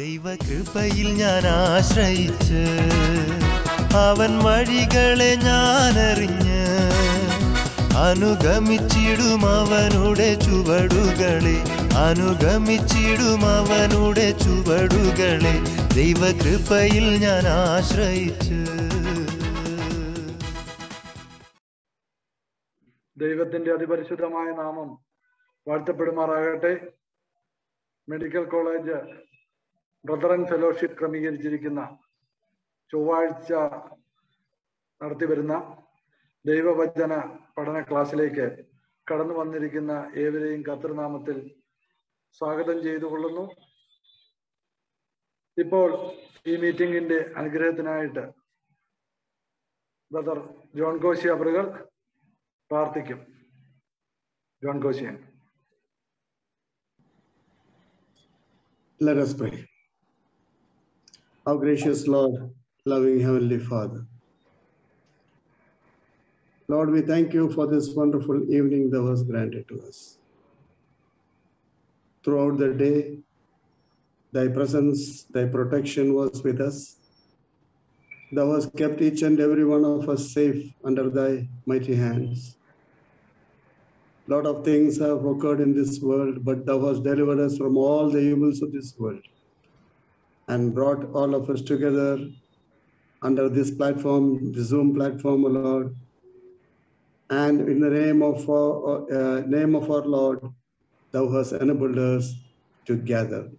ദൈവകൃപയിൽ ഞാൻ ആശ്രയിച്ച് അവൻ വഴികളെ ഞാൻ അനുഗമിച്ചിടും അവനുടെ ചുവടുകളെ അനുഗമിച്ചിടും അവനുടെ ചുവടുകളെ ദൈവകൃപയിൽ ഞാൻ ആശ്രയിച്ച് ദൈവത്തിന്റെ അതിപരിശുദ്ധമായ നാമം വാഴ്ത്തപ്പെടുമാറാകട്ടെ മെഡിക്കൽ കോളേജ് ബ്രദറൻ ഫെലോഷിപ്പ് ക്രമീകരിച്ചിരിക്കുന്ന ചൊവ്വാഴ്ച നടത്തിവരുന്ന ദൈവവചന പഠന ക്ലാസ്സിലേക്ക് കടന്നു വന്നിരിക്കുന്ന ഏവരെയും കത്തൃനാമത്തിൽ സ്വാഗതം ചെയ്തു കൊള്ളുന്നു ഇപ്പോൾ ഈ മീറ്റിംഗിന്റെ അനുഗ്രഹത്തിനായിട്ട് ബ്രദർ ജോൺ കോശി അവറുകൾ പ്രാർത്ഥിക്കും ജോൺ കോശിയൻ Let us pray. How gracious Lord, loving Heavenly Father. Lord, we thank you for this wonderful evening that was granted to us. Throughout the day, thy presence, thy protection was with us. Thou hast kept each and every one of us safe under thy mighty hands. Lot of things have occurred in this world, but thou hast delivered us from all the evils of this world and brought all of us together under this platform, the Zoom platform, O Lord. And in the name of our, uh, uh, name of our Lord, Thou hast enabled us to gather.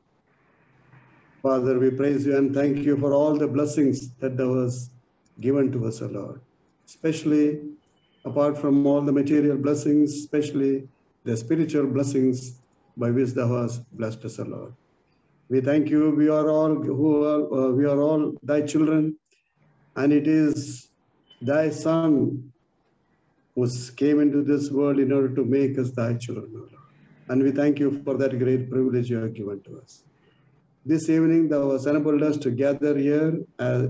Father, we praise you and thank you for all the blessings that Thou hast given to us, O Lord. Especially, apart from all the material blessings, especially the spiritual blessings by which Thou hast blessed us, O Lord. We thank you. We are all who are, uh, we are all thy children, and it is thy Son who came into this world in order to make us thy children. And we thank you for that great privilege you have given to us. This evening, thou has enabled us to gather here uh,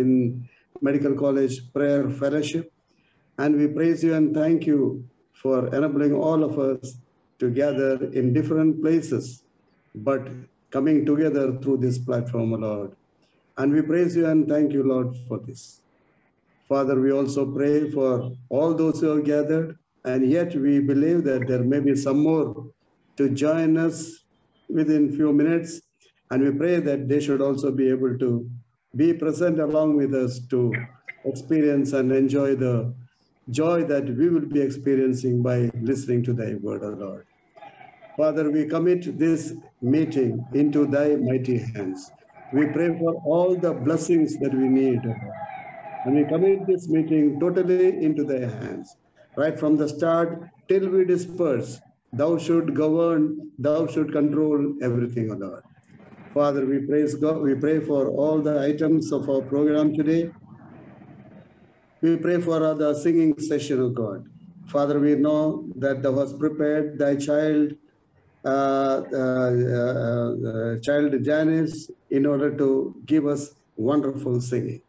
in Medical College Prayer Fellowship. And we praise you and thank you for enabling all of us to gather in different places, but coming together through this platform, Lord. And we praise you and thank you, Lord, for this. Father, we also pray for all those who have gathered, and yet we believe that there may be some more to join us within few minutes, and we pray that they should also be able to be present along with us to experience and enjoy the joy that we will be experiencing by listening to thy word, O Lord. Father, we commit this meeting into thy mighty hands. We pray for all the blessings that we need. And we commit this meeting totally into thy hands. Right from the start till we disperse, thou should govern, thou should control everything, O Lord. Father, we praise God, we pray for all the items of our program today. We pray for the singing session, O God. Father, we know that thou hast prepared thy child uh, uh, uh, child Janice in order to give us wonderful singing.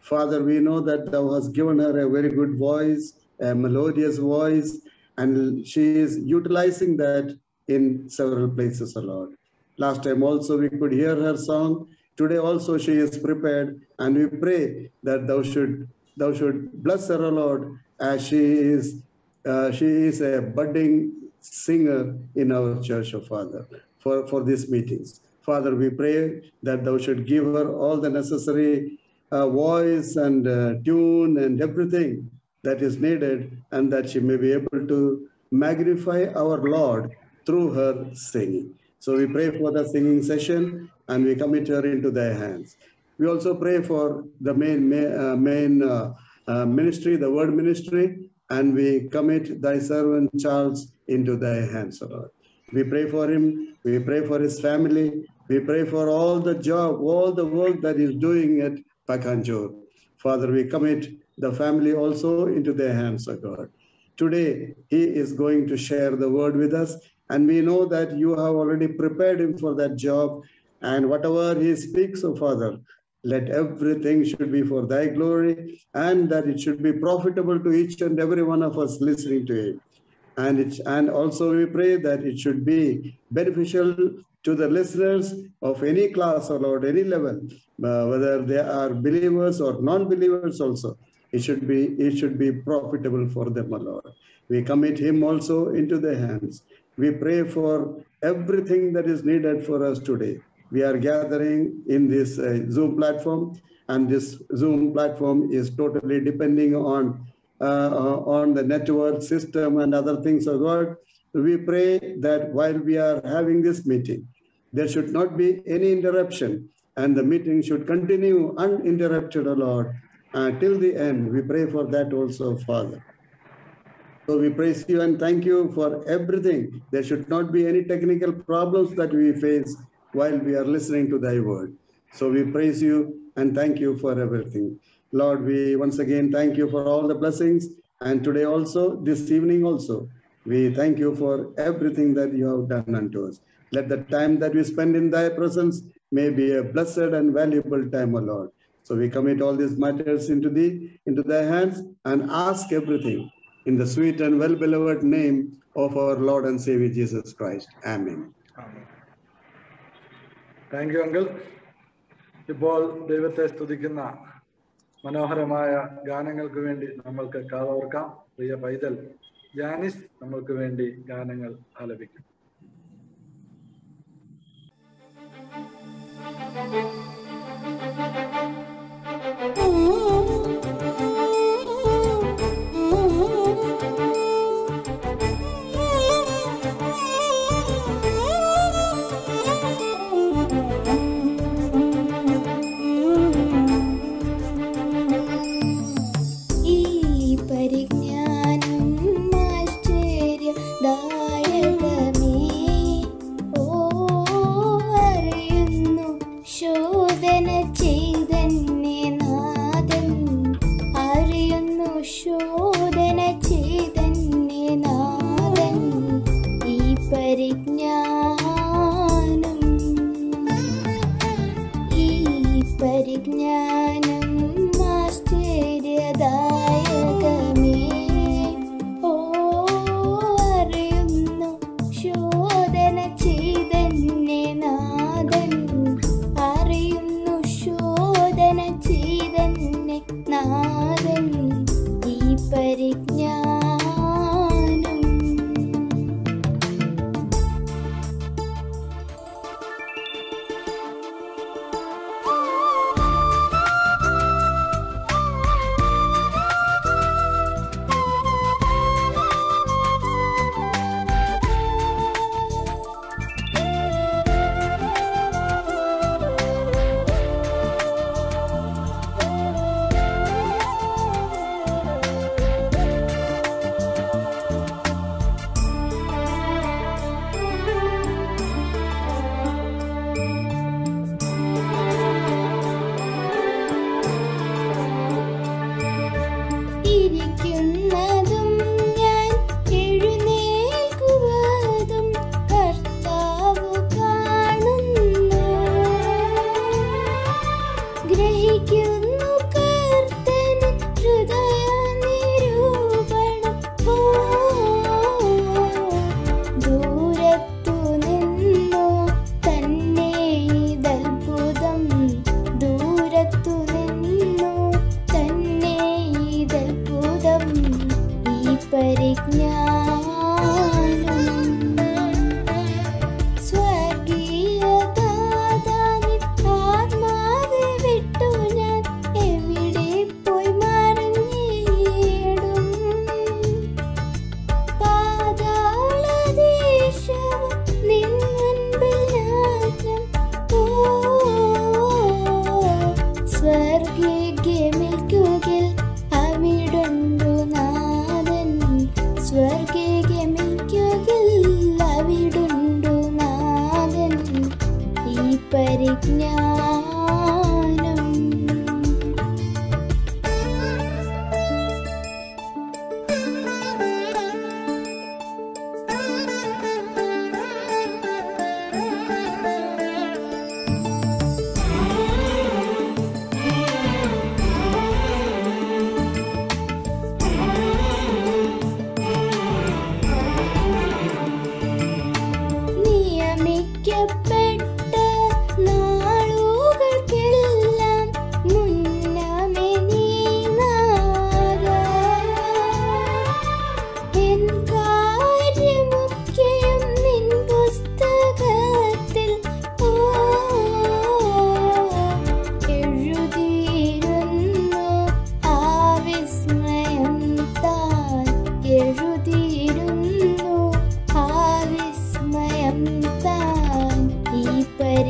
Father, we know that thou hast given her a very good voice, a melodious voice, and she is utilizing that in several places, O Lord. Last time also we could hear her song. Today also she is prepared, and we pray that thou should thou should bless her, O Lord, as she is uh, she is a budding singer in our church, O oh Father, for, for these meetings. Father, we pray that thou should give her all the necessary uh, voice and uh, tune and everything that is needed, and that she may be able to magnify our Lord through her singing. So we pray for the singing session and we commit her into thy hands. We also pray for the main, main, uh, main uh, uh, ministry, the word ministry, and we commit thy servant Charles into thy hands, O Lord. We pray for him. We pray for his family. We pray for all the job, all the work that he's doing at Pakanjur. Father, we commit the family also into their hands, O God. Today, he is going to share the word with us. And we know that you have already prepared him for that job. And whatever he speaks, O Father, let everything should be for thy glory and that it should be profitable to each and every one of us listening to him and it's and also we pray that it should be beneficial to the listeners of any class or at any level, uh, whether they are believers or non-believers also. It should be it should be profitable for them, my Lord. We commit him also into the hands. We pray for everything that is needed for us today. We are gathering in this uh, Zoom platform, and this Zoom platform is totally depending on uh, on the network system and other things of God. We pray that while we are having this meeting, there should not be any interruption and the meeting should continue uninterrupted, O Lord, uh, till the end. We pray for that also, Father. So we praise you and thank you for everything. There should not be any technical problems that we face while we are listening to thy word. So we praise you and thank you for everything. Lord, we once again thank you for all the blessings and today also, this evening also. We thank you for everything that you have done unto us. Let the time that we spend in thy presence may be a blessed and valuable time, O Lord. So we commit all these matters into thee, into thy hands and ask everything in the sweet and well-beloved name of our Lord and Savior Jesus Christ. Amen. Amen. Thank you uncle ഇപ്പോൾ ദൈവത്തെ സ്തുതിക്കുന്ന മനോഹരമായ ഗാനങ്ങൾക്ക് വേണ്ടി നമ്മൾക്ക് കാതോർക്കാം പ്രിയ പൈതൽ Janis നമ്മൾക്ക് വേണ്ടി ഗാനങ്ങൾ ആലപിക്കും Thank you. energy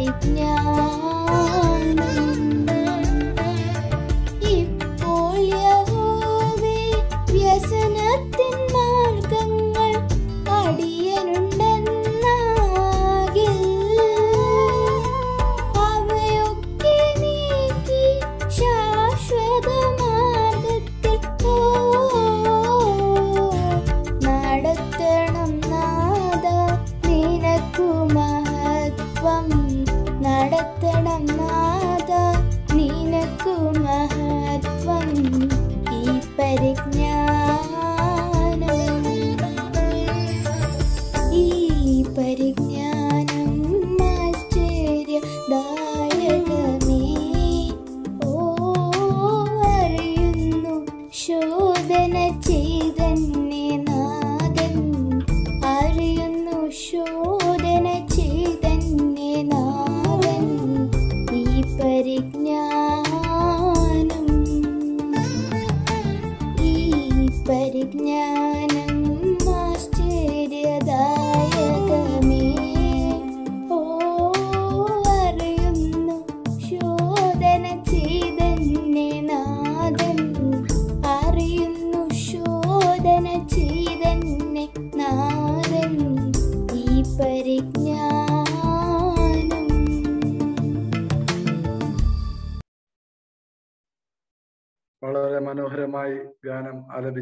No.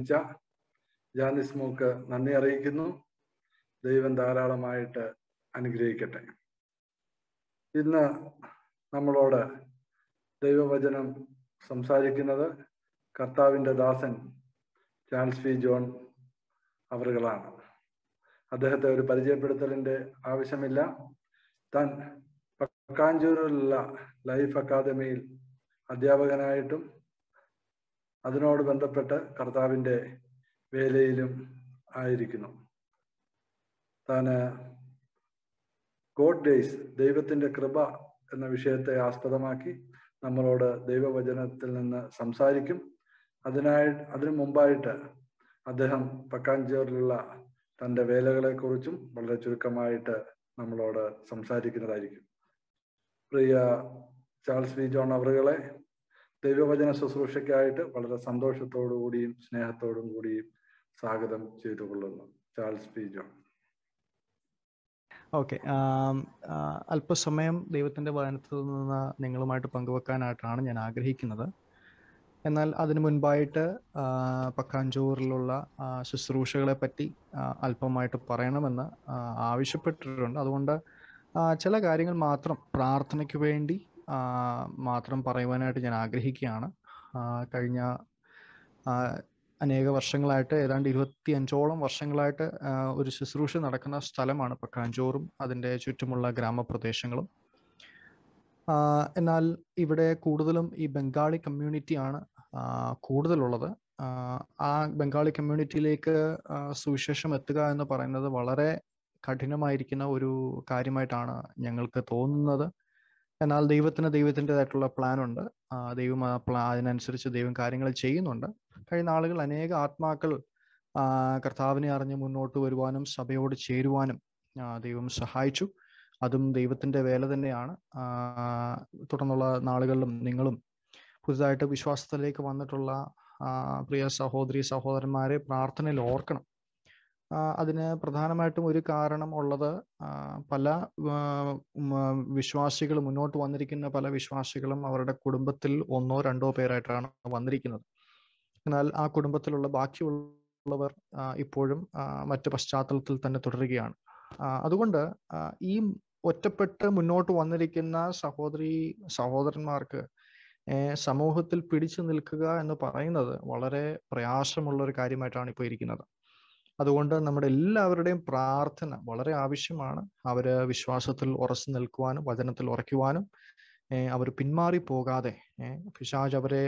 ക്ഷണിച്ച ജാനിസ് മോക്ക് നന്ദി അറിയിക്കുന്നു ദൈവം ധാരാളമായിട്ട് അനുഗ്രഹിക്കട്ടെ ഇന്ന് നമ്മളോട് ദൈവവചനം സംസാരിക്കുന്നത് കർത്താവിൻ്റെ ദാസൻ ചാൾസ് വി ജോൺ അവറുകളാണ് അദ്ദേഹത്തെ ഒരു പരിചയപ്പെടുത്തലിൻ്റെ ആവശ്യമില്ല താൻ പക്കാഞ്ചൂരിലുള്ള ലൈഫ് അക്കാദമിയിൽ അധ്യാപകനായിട്ടും അതിനോട് ബന്ധപ്പെട്ട് കർത്താവിൻ്റെ വേലയിലും ആയിരിക്കുന്നു താന് ഗോഡ് ഡേയ്സ് ദൈവത്തിൻ്റെ കൃപ എന്ന വിഷയത്തെ ആസ്പദമാക്കി നമ്മളോട് ദൈവവചനത്തിൽ നിന്ന് സംസാരിക്കും അതിനായി അതിനു മുമ്പായിട്ട് അദ്ദേഹം പക്കാഞ്ചേറിലുള്ള തൻ്റെ വേലകളെക്കുറിച്ചും വളരെ ചുരുക്കമായിട്ട് നമ്മളോട് സംസാരിക്കുന്നതായിരിക്കും പ്രിയ ചാൾസ് വി ജോൺ അവറുകളെ ദൈവവചന ശുശ്രൂഷയ്ക്കായിട്ട് വളരെ സന്തോഷത്തോടു കൂടിയും സ്നേഹത്തോടും കൂടിയും സ്വാഗതം ചെയ്തു കൊള്ളുന്നു ചാൾസ് പി ജോൺ ഓക്കെ അല്പസമയം ദൈവത്തിൻ്റെ വചനത്തിൽ നിന്ന് നിങ്ങളുമായിട്ട് പങ്കുവെക്കാനായിട്ടാണ് ഞാൻ ആഗ്രഹിക്കുന്നത് എന്നാൽ അതിനു മുൻപായിട്ട് പക്കാഞ്ചൂറിലുള്ള ശുശ്രൂഷകളെ പറ്റി അല്പമായിട്ട് പറയണമെന്ന് ആവശ്യപ്പെട്ടിട്ടുണ്ട് അതുകൊണ്ട് ചില കാര്യങ്ങൾ മാത്രം പ്രാർത്ഥനയ്ക്ക് വേണ്ടി മാത്രം പറയുവാനായിട്ട് ഞാൻ ആഗ്രഹിക്കുകയാണ് കഴിഞ്ഞ അനേക വർഷങ്ങളായിട്ട് ഏതാണ്ട് ഇരുപത്തി അഞ്ചോളം വർഷങ്ങളായിട്ട് ഒരു ശുശ്രൂഷ നടക്കുന്ന സ്ഥലമാണ് പക്കാഞ്ചോറും അതിൻ്റെ ചുറ്റുമുള്ള ഗ്രാമപ്രദേശങ്ങളും എന്നാൽ ഇവിടെ കൂടുതലും ഈ ബംഗാളി കമ്മ്യൂണിറ്റിയാണ് കൂടുതലുള്ളത് ആ ബംഗാളി കമ്മ്യൂണിറ്റിയിലേക്ക് സുവിശേഷം എത്തുക എന്ന് പറയുന്നത് വളരെ കഠിനമായിരിക്കുന്ന ഒരു കാര്യമായിട്ടാണ് ഞങ്ങൾക്ക് തോന്നുന്നത് എന്നാൽ ദൈവത്തിന് ദൈവത്തിൻ്റെതായിട്ടുള്ള പ്ലാനുണ്ട് ദൈവം ആ പ്ലാ അതിനനുസരിച്ച് ദൈവം കാര്യങ്ങൾ ചെയ്യുന്നുണ്ട് കഴിയുന്ന ആളുകൾ അനേക ആത്മാക്കൾ കർത്താവിനെ അറിഞ്ഞ് മുന്നോട്ട് വരുവാനും സഭയോട് ചേരുവാനും ദൈവം സഹായിച്ചു അതും ദൈവത്തിൻ്റെ വേല തന്നെയാണ് തുടർന്നുള്ള നാളുകളിലും നിങ്ങളും പുതുതായിട്ട് വിശ്വാസത്തിലേക്ക് വന്നിട്ടുള്ള പ്രിയ സഹോദരി സഹോദരന്മാരെ പ്രാർത്ഥനയിൽ ഓർക്കണം അതിന് പ്രധാനമായിട്ടും ഒരു കാരണം ഉള്ളത് പല വിശ്വാസികൾ മുന്നോട്ട് വന്നിരിക്കുന്ന പല വിശ്വാസികളും അവരുടെ കുടുംബത്തിൽ ഒന്നോ രണ്ടോ പേരായിട്ടാണ് വന്നിരിക്കുന്നത് എന്നാൽ ആ കുടുംബത്തിലുള്ള ബാക്കിയുള്ളവർ ഇപ്പോഴും മറ്റു പശ്ചാത്തലത്തിൽ തന്നെ തുടരുകയാണ് അതുകൊണ്ട് ഈ ഒറ്റപ്പെട്ട് മുന്നോട്ട് വന്നിരിക്കുന്ന സഹോദരി സഹോദരന്മാർക്ക് സമൂഹത്തിൽ പിടിച്ചു നിൽക്കുക എന്ന് പറയുന്നത് വളരെ പ്രയാസമുള്ള ഒരു കാര്യമായിട്ടാണ് ഇപ്പോൾ ഇരിക്കുന്നത് അതുകൊണ്ട് നമ്മുടെ എല്ലാവരുടെയും പ്രാർത്ഥന വളരെ ആവശ്യമാണ് അവര് വിശ്വാസത്തിൽ ഉറച്ചു നിൽക്കുവാനും വചനത്തിൽ ഉറയ്ക്കുവാനും അവർ പിന്മാറി പോകാതെ പിശാജ് അവരെ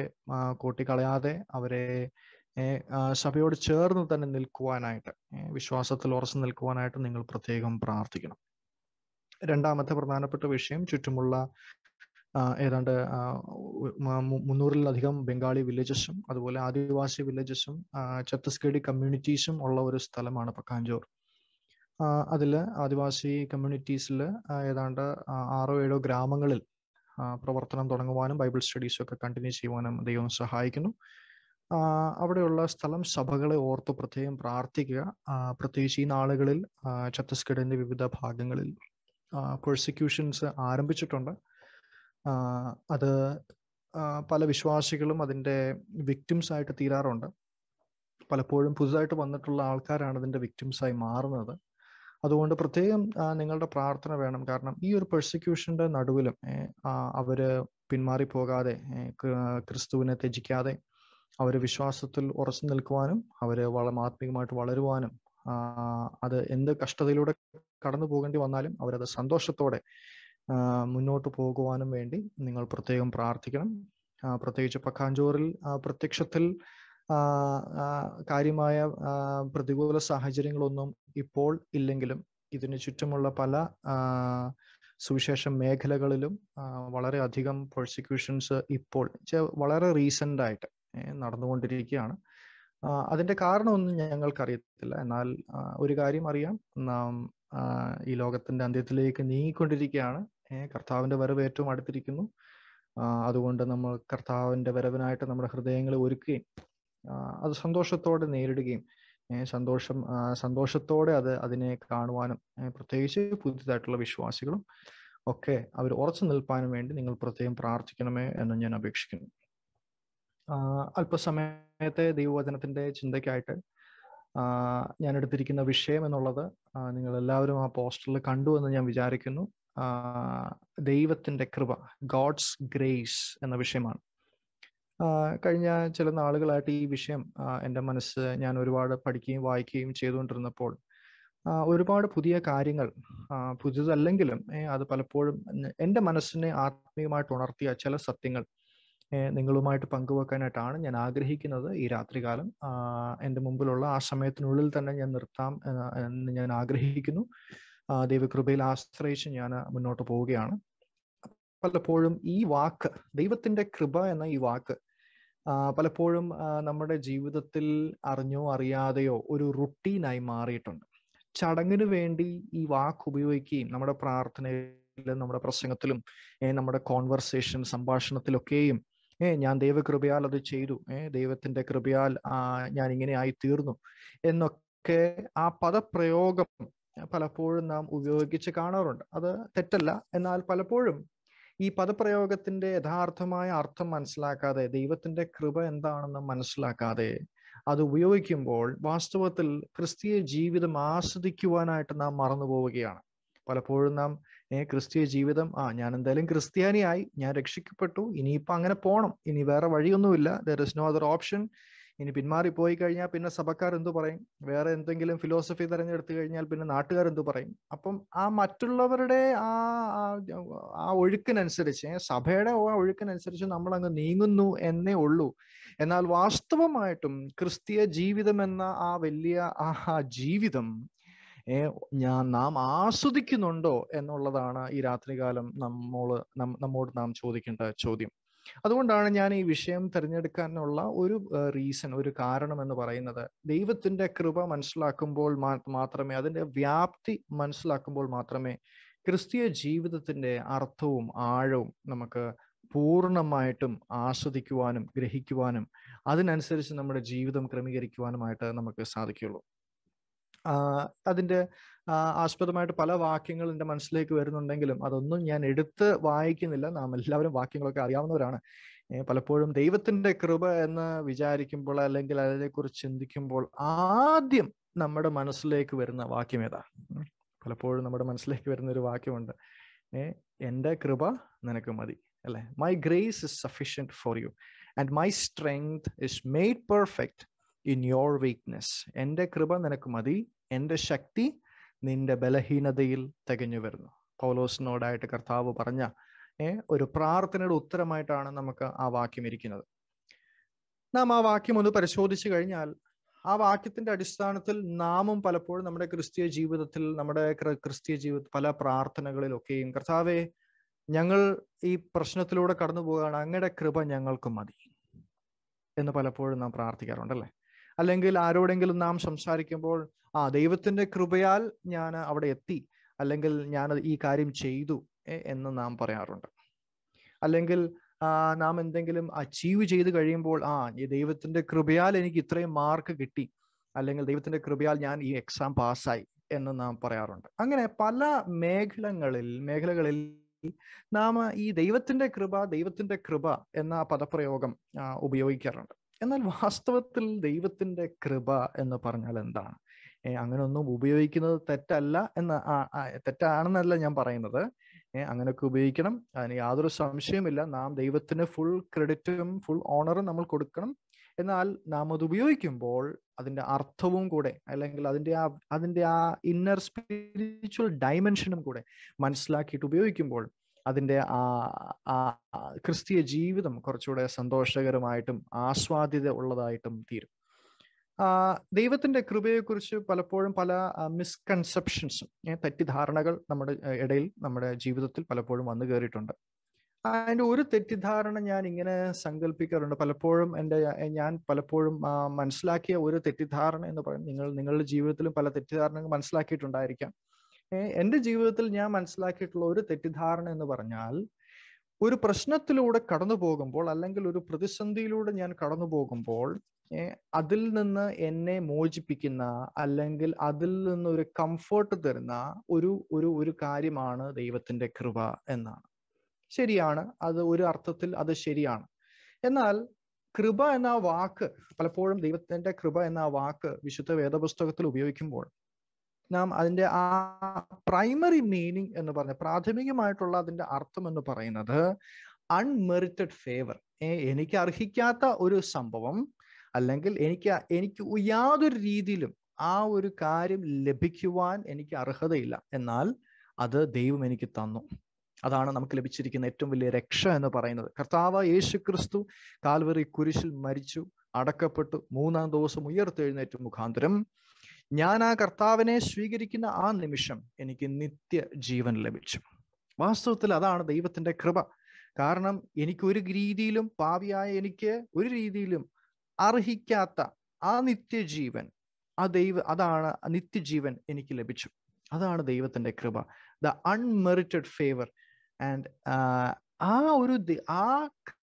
കൂട്ടിക്കളയാതെ അവരെ സഭയോട് ചേർന്ന് തന്നെ നിൽക്കുവാനായിട്ട് വിശ്വാസത്തിൽ ഉറച്ചു നിൽക്കുവാനായിട്ട് നിങ്ങൾ പ്രത്യേകം പ്രാർത്ഥിക്കണം രണ്ടാമത്തെ പ്രധാനപ്പെട്ട വിഷയം ചുറ്റുമുള്ള ഏതാണ്ട് മുന്നൂറിലധികം ബംഗാളി വില്ലേജസും അതുപോലെ ആദിവാസി വില്ലേജസും ഛത്തീസ്ഗഡി കമ്മ്യൂണിറ്റീസും ഉള്ള ഒരു സ്ഥലമാണ് പക്കാഞ്ചോർ അതിൽ ആദിവാസി കമ്മ്യൂണിറ്റീസിൽ ഏതാണ്ട് ആറോ ഏഴോ ഗ്രാമങ്ങളിൽ പ്രവർത്തനം തുടങ്ങുവാനും ബൈബിൾ സ്റ്റഡീസും ഒക്കെ കണ്ടിന്യൂ ചെയ്യുവാനും ദൈവം സഹായിക്കുന്നു അവിടെയുള്ള സ്ഥലം സഭകളെ ഓർത്ത് പ്രത്യേകം പ്രാർത്ഥിക്കുക പ്രത്യേകിച്ച് ഈ നാളുകളിൽ ഛത്തീസ്ഗഡിൻ്റെ വിവിധ ഭാഗങ്ങളിൽ പ്രോസിക്യൂഷൻസ് ആരംഭിച്ചിട്ടുണ്ട് അത് പല വിശ്വാസികളും അതിൻ്റെ വിക്ടിംസ് ആയിട്ട് തീരാറുണ്ട് പലപ്പോഴും പുതുതായിട്ട് വന്നിട്ടുള്ള ആൾക്കാരാണ് അതിൻ്റെ ആയി മാറുന്നത് അതുകൊണ്ട് പ്രത്യേകം നിങ്ങളുടെ പ്രാർത്ഥന വേണം കാരണം ഈ ഒരു പെർസിക്യൂഷൻ്റെ നടുവിലും അവർ പിന്മാറിപ്പോകാതെ പോകാതെ ക്രിസ്തുവിനെ ത്യജിക്കാതെ അവർ വിശ്വാസത്തിൽ ഉറച്ചു നിൽക്കുവാനും അവർ വള ആത്മീകമായിട്ട് വളരുവാനും അത് എന്ത് കഷ്ടതയിലൂടെ കടന്നു പോകേണ്ടി വന്നാലും അവരത് സന്തോഷത്തോടെ മുന്നോട്ട് പോകുവാനും വേണ്ടി നിങ്ങൾ പ്രത്യേകം പ്രാർത്ഥിക്കണം പ്രത്യേകിച്ച് പക്കാഞ്ചോറിൽ പ്രത്യക്ഷത്തിൽ കാര്യമായ പ്രതികൂല സാഹചര്യങ്ങളൊന്നും ഇപ്പോൾ ഇല്ലെങ്കിലും ഇതിന് ചുറ്റുമുള്ള പല സുവിശേഷ മേഖലകളിലും വളരെയധികം പ്രോസിക്യൂഷൻസ് ഇപ്പോൾ വളരെ റീസെൻ്റ് ആയിട്ട് നടന്നുകൊണ്ടിരിക്കുകയാണ് അതിന്റെ കാരണമൊന്നും ഞങ്ങൾക്കറിയത്തില്ല എന്നാൽ ഒരു കാര്യം അറിയാം നാം ഈ ലോകത്തിന്റെ അന്ത്യത്തിലേക്ക് നീങ്ങിക്കൊണ്ടിരിക്കുകയാണ് കർത്താവിൻ്റെ വരവ് ഏറ്റവും അടുത്തിരിക്കുന്നു അതുകൊണ്ട് നമ്മൾ കർത്താവിൻ്റെ വരവിനായിട്ട് നമ്മുടെ ഹൃദയങ്ങളെ ഒരുക്കുകയും അത് സന്തോഷത്തോടെ നേരിടുകയും സന്തോഷം സന്തോഷത്തോടെ അത് അതിനെ കാണുവാനും പ്രത്യേകിച്ച് പുതിയതായിട്ടുള്ള വിശ്വാസികളും ഒക്കെ അവർ ഉറച്ചു നിൽപ്പാനും വേണ്ടി നിങ്ങൾ പ്രത്യേകം പ്രാർത്ഥിക്കണമേ എന്ന് ഞാൻ അപേക്ഷിക്കുന്നു അല്പസമയത്തെ ദൈവവചനത്തിന്റെ ചിന്തയ്ക്കായിട്ട് ഞാൻ എടുത്തിരിക്കുന്ന വിഷയം എന്നുള്ളത് നിങ്ങൾ എല്ലാവരും ആ പോസ്റ്ററിൽ കണ്ടു എന്ന് ഞാൻ വിചാരിക്കുന്നു ദൈവത്തിൻ്റെ കൃപ ഗോഡ്സ് ഗ്രേസ് എന്ന വിഷയമാണ് കഴിഞ്ഞ ചില നാളുകളായിട്ട് ഈ വിഷയം എൻ്റെ മനസ്സ് ഞാൻ ഒരുപാട് പഠിക്കുകയും വായിക്കുകയും ചെയ്തുകൊണ്ടിരുന്നപ്പോൾ ഒരുപാട് പുതിയ കാര്യങ്ങൾ പുതിയതല്ലെങ്കിലും അത് പലപ്പോഴും എൻ്റെ മനസ്സിനെ ആത്മീയമായിട്ട് ഉണർത്തിയ ചില സത്യങ്ങൾ നിങ്ങളുമായിട്ട് പങ്കുവെക്കാനായിട്ടാണ് ഞാൻ ആഗ്രഹിക്കുന്നത് ഈ രാത്രികാലം എൻ്റെ മുമ്പിലുള്ള ആ സമയത്തിനുള്ളിൽ തന്നെ ഞാൻ നിർത്താം എന്ന് ഞാൻ ആഗ്രഹിക്കുന്നു ദൈവകൃപയിൽ ആശ്രയിച്ച് ഞാൻ മുന്നോട്ട് പോവുകയാണ് പലപ്പോഴും ഈ വാക്ക് ദൈവത്തിന്റെ കൃപ എന്ന ഈ വാക്ക് പലപ്പോഴും നമ്മുടെ ജീവിതത്തിൽ അറിഞ്ഞോ അറിയാതെയോ ഒരു റുട്ടീനായി മാറിയിട്ടുണ്ട് ചടങ്ങിനു വേണ്ടി ഈ വാക്ക് ഉപയോഗിക്കുകയും നമ്മുടെ പ്രാർത്ഥനയിലും നമ്മുടെ പ്രസംഗത്തിലും നമ്മുടെ കോൺവെർസേഷൻ സംഭാഷണത്തിലൊക്കെയും ഏ ഞാൻ ദൈവകൃപയാൽ അത് ചെയ്തു ഏ ദൈവത്തിന്റെ കൃപയാൽ ഞാൻ ഇങ്ങനെ ആയി തീർന്നു എന്നൊക്കെ ആ പദപ്രയോഗം പലപ്പോഴും നാം ഉപയോഗിച്ച് കാണാറുണ്ട് അത് തെറ്റല്ല എന്നാൽ പലപ്പോഴും ഈ പദപ്രയോഗത്തിന്റെ യഥാർത്ഥമായ അർത്ഥം മനസ്സിലാക്കാതെ ദൈവത്തിന്റെ കൃപ എന്താണെന്ന് മനസ്സിലാക്കാതെ അത് ഉപയോഗിക്കുമ്പോൾ വാസ്തവത്തിൽ ക്രിസ്തീയ ജീവിതം ആസ്വദിക്കുവാനായിട്ട് നാം മറന്നു പോവുകയാണ് പലപ്പോഴും നാം ഏ ക്രിസ്തീയ ജീവിതം ആ ഞാൻ എന്തായാലും ക്രിസ്ത്യാനിയായി ഞാൻ രക്ഷിക്കപ്പെട്ടു ഇനിയിപ്പോൾ അങ്ങനെ പോകണം ഇനി വേറെ വഴിയൊന്നുമില്ല there is no other option ഇനി പിന്മാറി പോയി കഴിഞ്ഞാൽ പിന്നെ സഭക്കാർ എന്തു പറയും വേറെ എന്തെങ്കിലും ഫിലോസഫി തെരഞ്ഞെടുത്തു കഴിഞ്ഞാൽ പിന്നെ നാട്ടുകാർ എന്തു പറയും അപ്പം ആ മറ്റുള്ളവരുടെ ആ ആ ഒഴുക്കിനനുസരിച്ച് സഭയുടെ ആ ഒഴുക്കിനനുസരിച്ച് നമ്മൾ അങ്ങ് നീങ്ങുന്നു എന്നേ ഉള്ളൂ എന്നാൽ വാസ്തവമായിട്ടും ക്രിസ്തീയ ജീവിതം എന്ന ആ വലിയ ആ ജീവിതം ഞാൻ നാം ആസ്വദിക്കുന്നുണ്ടോ എന്നുള്ളതാണ് ഈ രാത്രികാലം നമ്മോട് നമ്മോട് നാം ചോദിക്കേണ്ട ചോദ്യം അതുകൊണ്ടാണ് ഞാൻ ഈ വിഷയം തിരഞ്ഞെടുക്കാനുള്ള ഒരു റീസൺ ഒരു കാരണം എന്ന് പറയുന്നത് ദൈവത്തിന്റെ കൃപ മനസ്സിലാക്കുമ്പോൾ മാത്രമേ അതിന്റെ വ്യാപ്തി മനസ്സിലാക്കുമ്പോൾ മാത്രമേ ക്രിസ്തീയ ജീവിതത്തിന്റെ അർത്ഥവും ആഴവും നമുക്ക് പൂർണ്ണമായിട്ടും ആസ്വദിക്കുവാനും ഗ്രഹിക്കുവാനും അതിനനുസരിച്ച് നമ്മുടെ ജീവിതം ക്രമീകരിക്കുവാനുമായിട്ട് നമുക്ക് സാധിക്കുകയുള്ളൂ അതിൻ്റെ ആസ്പദമായിട്ട് പല വാക്യങ്ങൾ എൻ്റെ മനസ്സിലേക്ക് വരുന്നുണ്ടെങ്കിലും അതൊന്നും ഞാൻ എടുത്ത് വായിക്കുന്നില്ല നാം എല്ലാവരും വാക്യങ്ങളൊക്കെ അറിയാവുന്നവരാണ് പലപ്പോഴും ദൈവത്തിൻ്റെ കൃപ എന്ന് വിചാരിക്കുമ്പോൾ അല്ലെങ്കിൽ അതിനെക്കുറിച്ച് ചിന്തിക്കുമ്പോൾ ആദ്യം നമ്മുടെ മനസ്സിലേക്ക് വരുന്ന വാക്യം ഏതാ പലപ്പോഴും നമ്മുടെ മനസ്സിലേക്ക് വരുന്ന ഒരു വാക്യമുണ്ട് എൻ്റെ കൃപ നിനക്ക് മതി അല്ലെ my grace is sufficient for you and my strength is made perfect in your weakness എൻ്റെ കൃപ നിനക്ക് മതി എൻ്റെ ശക്തി നിന്റെ ബലഹീനതയിൽ തികഞ്ഞു വരുന്നു പൗലോസിനോടായിട്ട് കർത്താവ് പറഞ്ഞ ഒരു പ്രാർത്ഥനയുടെ ഉത്തരമായിട്ടാണ് നമുക്ക് ആ വാക്യം ഇരിക്കുന്നത് നാം ആ വാക്യം ഒന്ന് പരിശോധിച്ചു കഴിഞ്ഞാൽ ആ വാക്യത്തിന്റെ അടിസ്ഥാനത്തിൽ നാമും പലപ്പോഴും നമ്മുടെ ക്രിസ്തീയ ജീവിതത്തിൽ നമ്മുടെ ക്രിസ്തീയ ജീവിത പല പ്രാർത്ഥനകളിലൊക്കെയും കർത്താവെ ഞങ്ങൾ ഈ പ്രശ്നത്തിലൂടെ കടന്നു പോവുകയാണ് അങ്ങയുടെ കൃപ ഞങ്ങൾക്ക് മതി എന്ന് പലപ്പോഴും നാം പ്രാർത്ഥിക്കാറുണ്ടല്ലേ അല്ലെങ്കിൽ ആരോടെങ്കിലും നാം സംസാരിക്കുമ്പോൾ ആ ദൈവത്തിന്റെ കൃപയാൽ ഞാൻ അവിടെ എത്തി അല്ലെങ്കിൽ ഞാൻ ഈ കാര്യം ചെയ്തു എന്ന് നാം പറയാറുണ്ട് അല്ലെങ്കിൽ നാം എന്തെങ്കിലും അച്ചീവ് ചെയ്ത് കഴിയുമ്പോൾ ആ ദൈവത്തിന്റെ കൃപയാൽ എനിക്ക് ഇത്രയും മാർക്ക് കിട്ടി അല്ലെങ്കിൽ ദൈവത്തിന്റെ കൃപയാൽ ഞാൻ ഈ എക്സാം പാസ്സായി എന്ന് നാം പറയാറുണ്ട് അങ്ങനെ പല മേഖലകളിൽ മേഖലകളിൽ നാം ഈ ദൈവത്തിന്റെ കൃപ ദൈവത്തിന്റെ കൃപ എന്ന പദപ്രയോഗം ഉപയോഗിക്കാറുണ്ട് എന്നാൽ വാസ്തവത്തിൽ ദൈവത്തിന്റെ കൃപ എന്ന് പറഞ്ഞാൽ എന്താണ് അങ്ങനെയൊന്നും ഉപയോഗിക്കുന്നത് തെറ്റല്ല എന്ന് തെറ്റാണെന്നല്ല ഞാൻ പറയുന്നത് അങ്ങനെയൊക്കെ ഉപയോഗിക്കണം അതിന് യാതൊരു സംശയമില്ല നാം ദൈവത്തിന് ഫുൾ ക്രെഡിറ്റും ഫുൾ ഓണറും നമ്മൾ കൊടുക്കണം എന്നാൽ നാം അത് ഉപയോഗിക്കുമ്പോൾ അതിന്റെ അർത്ഥവും കൂടെ അല്ലെങ്കിൽ അതിന്റെ ആ അതിന്റെ ആ ഇന്നർ സ്പിരിച്വൽ ഡയമെൻഷനും കൂടെ മനസ്സിലാക്കിയിട്ട് ഉപയോഗിക്കുമ്പോൾ അതിൻ്റെ ആ ക്രിസ്തീയ ജീവിതം കുറച്ചുകൂടെ സന്തോഷകരമായിട്ടും ആസ്വാദ്യത ഉള്ളതായിട്ടും തീരും ദൈവത്തിന്റെ കൃപയെക്കുറിച്ച് പലപ്പോഴും പല മിസ്കൺസെപ്ഷൻസും തെറ്റിദ്ധാരണകൾ നമ്മുടെ ഇടയിൽ നമ്മുടെ ജീവിതത്തിൽ പലപ്പോഴും വന്നു കയറിയിട്ടുണ്ട് അതിൻ്റെ ഒരു തെറ്റിദ്ധാരണ ഞാൻ ഇങ്ങനെ സങ്കല്പിക്കാറുണ്ട് പലപ്പോഴും എൻ്റെ ഞാൻ പലപ്പോഴും മനസ്സിലാക്കിയ ഒരു തെറ്റിദ്ധാരണ എന്ന് പറയുന്നത് നിങ്ങൾ നിങ്ങളുടെ ജീവിതത്തിലും പല തെറ്റിദ്ധാരണകൾ മനസ്സിലാക്കിയിട്ടുണ്ടായിരിക്കാം എൻ്റെ ജീവിതത്തിൽ ഞാൻ മനസ്സിലാക്കിയിട്ടുള്ള ഒരു തെറ്റിദ്ധാരണ എന്ന് പറഞ്ഞാൽ ഒരു പ്രശ്നത്തിലൂടെ കടന്നു പോകുമ്പോൾ അല്ലെങ്കിൽ ഒരു പ്രതിസന്ധിയിലൂടെ ഞാൻ കടന്നു പോകുമ്പോൾ അതിൽ നിന്ന് എന്നെ മോചിപ്പിക്കുന്ന അല്ലെങ്കിൽ അതിൽ നിന്ന് ഒരു കംഫർട്ട് തരുന്ന ഒരു ഒരു ഒരു കാര്യമാണ് ദൈവത്തിന്റെ കൃപ എന്നാണ് ശരിയാണ് അത് ഒരു അർത്ഥത്തിൽ അത് ശരിയാണ് എന്നാൽ കൃപ എന്ന വാക്ക് പലപ്പോഴും ദൈവത്തിന്റെ കൃപ എന്ന വാക്ക് വിശുദ്ധ വേദപുസ്തകത്തിൽ ഉപയോഗിക്കുമ്പോൾ നാം അതിൻ്റെ ആ പ്രൈമറി മീനിങ് എന്ന് പറഞ്ഞ പ്രാഥമികമായിട്ടുള്ള അതിൻ്റെ അർത്ഥം എന്ന് പറയുന്നത് അൺമെറിറ്റഡ് ഫേവർ എനിക്ക് അർഹിക്കാത്ത ഒരു സംഭവം അല്ലെങ്കിൽ എനിക്ക് എനിക്ക് യാതൊരു രീതിയിലും ആ ഒരു കാര്യം ലഭിക്കുവാൻ എനിക്ക് അർഹതയില്ല എന്നാൽ അത് ദൈവം എനിക്ക് തന്നു അതാണ് നമുക്ക് ലഭിച്ചിരിക്കുന്ന ഏറ്റവും വലിയ രക്ഷ എന്ന് പറയുന്നത് കർത്താവ് യേശു ക്രിസ്തു കാൽവറി കുരിശിൽ മരിച്ചു അടക്കപ്പെട്ടു മൂന്നാം ദിവസം ഉയർത്തെഴുന്നേറ്റ് മുഖാന്തരം ഞാൻ ആ കർത്താവിനെ സ്വീകരിക്കുന്ന ആ നിമിഷം എനിക്ക് നിത്യ ജീവൻ ലഭിച്ചു വാസ്തവത്തിൽ അതാണ് ദൈവത്തിന്റെ കൃപ കാരണം എനിക്ക് ഒരു രീതിയിലും പാവിയായ എനിക്ക് ഒരു രീതിയിലും അർഹിക്കാത്ത ആ നിത്യജീവൻ ആ ദൈവ അതാണ് നിത്യജീവൻ എനിക്ക് ലഭിച്ചു അതാണ് ദൈവത്തിന്റെ കൃപ ദ അൺമെറിറ്റഡ് ഫേവർ ആൻഡ് ആ ഒരു ആ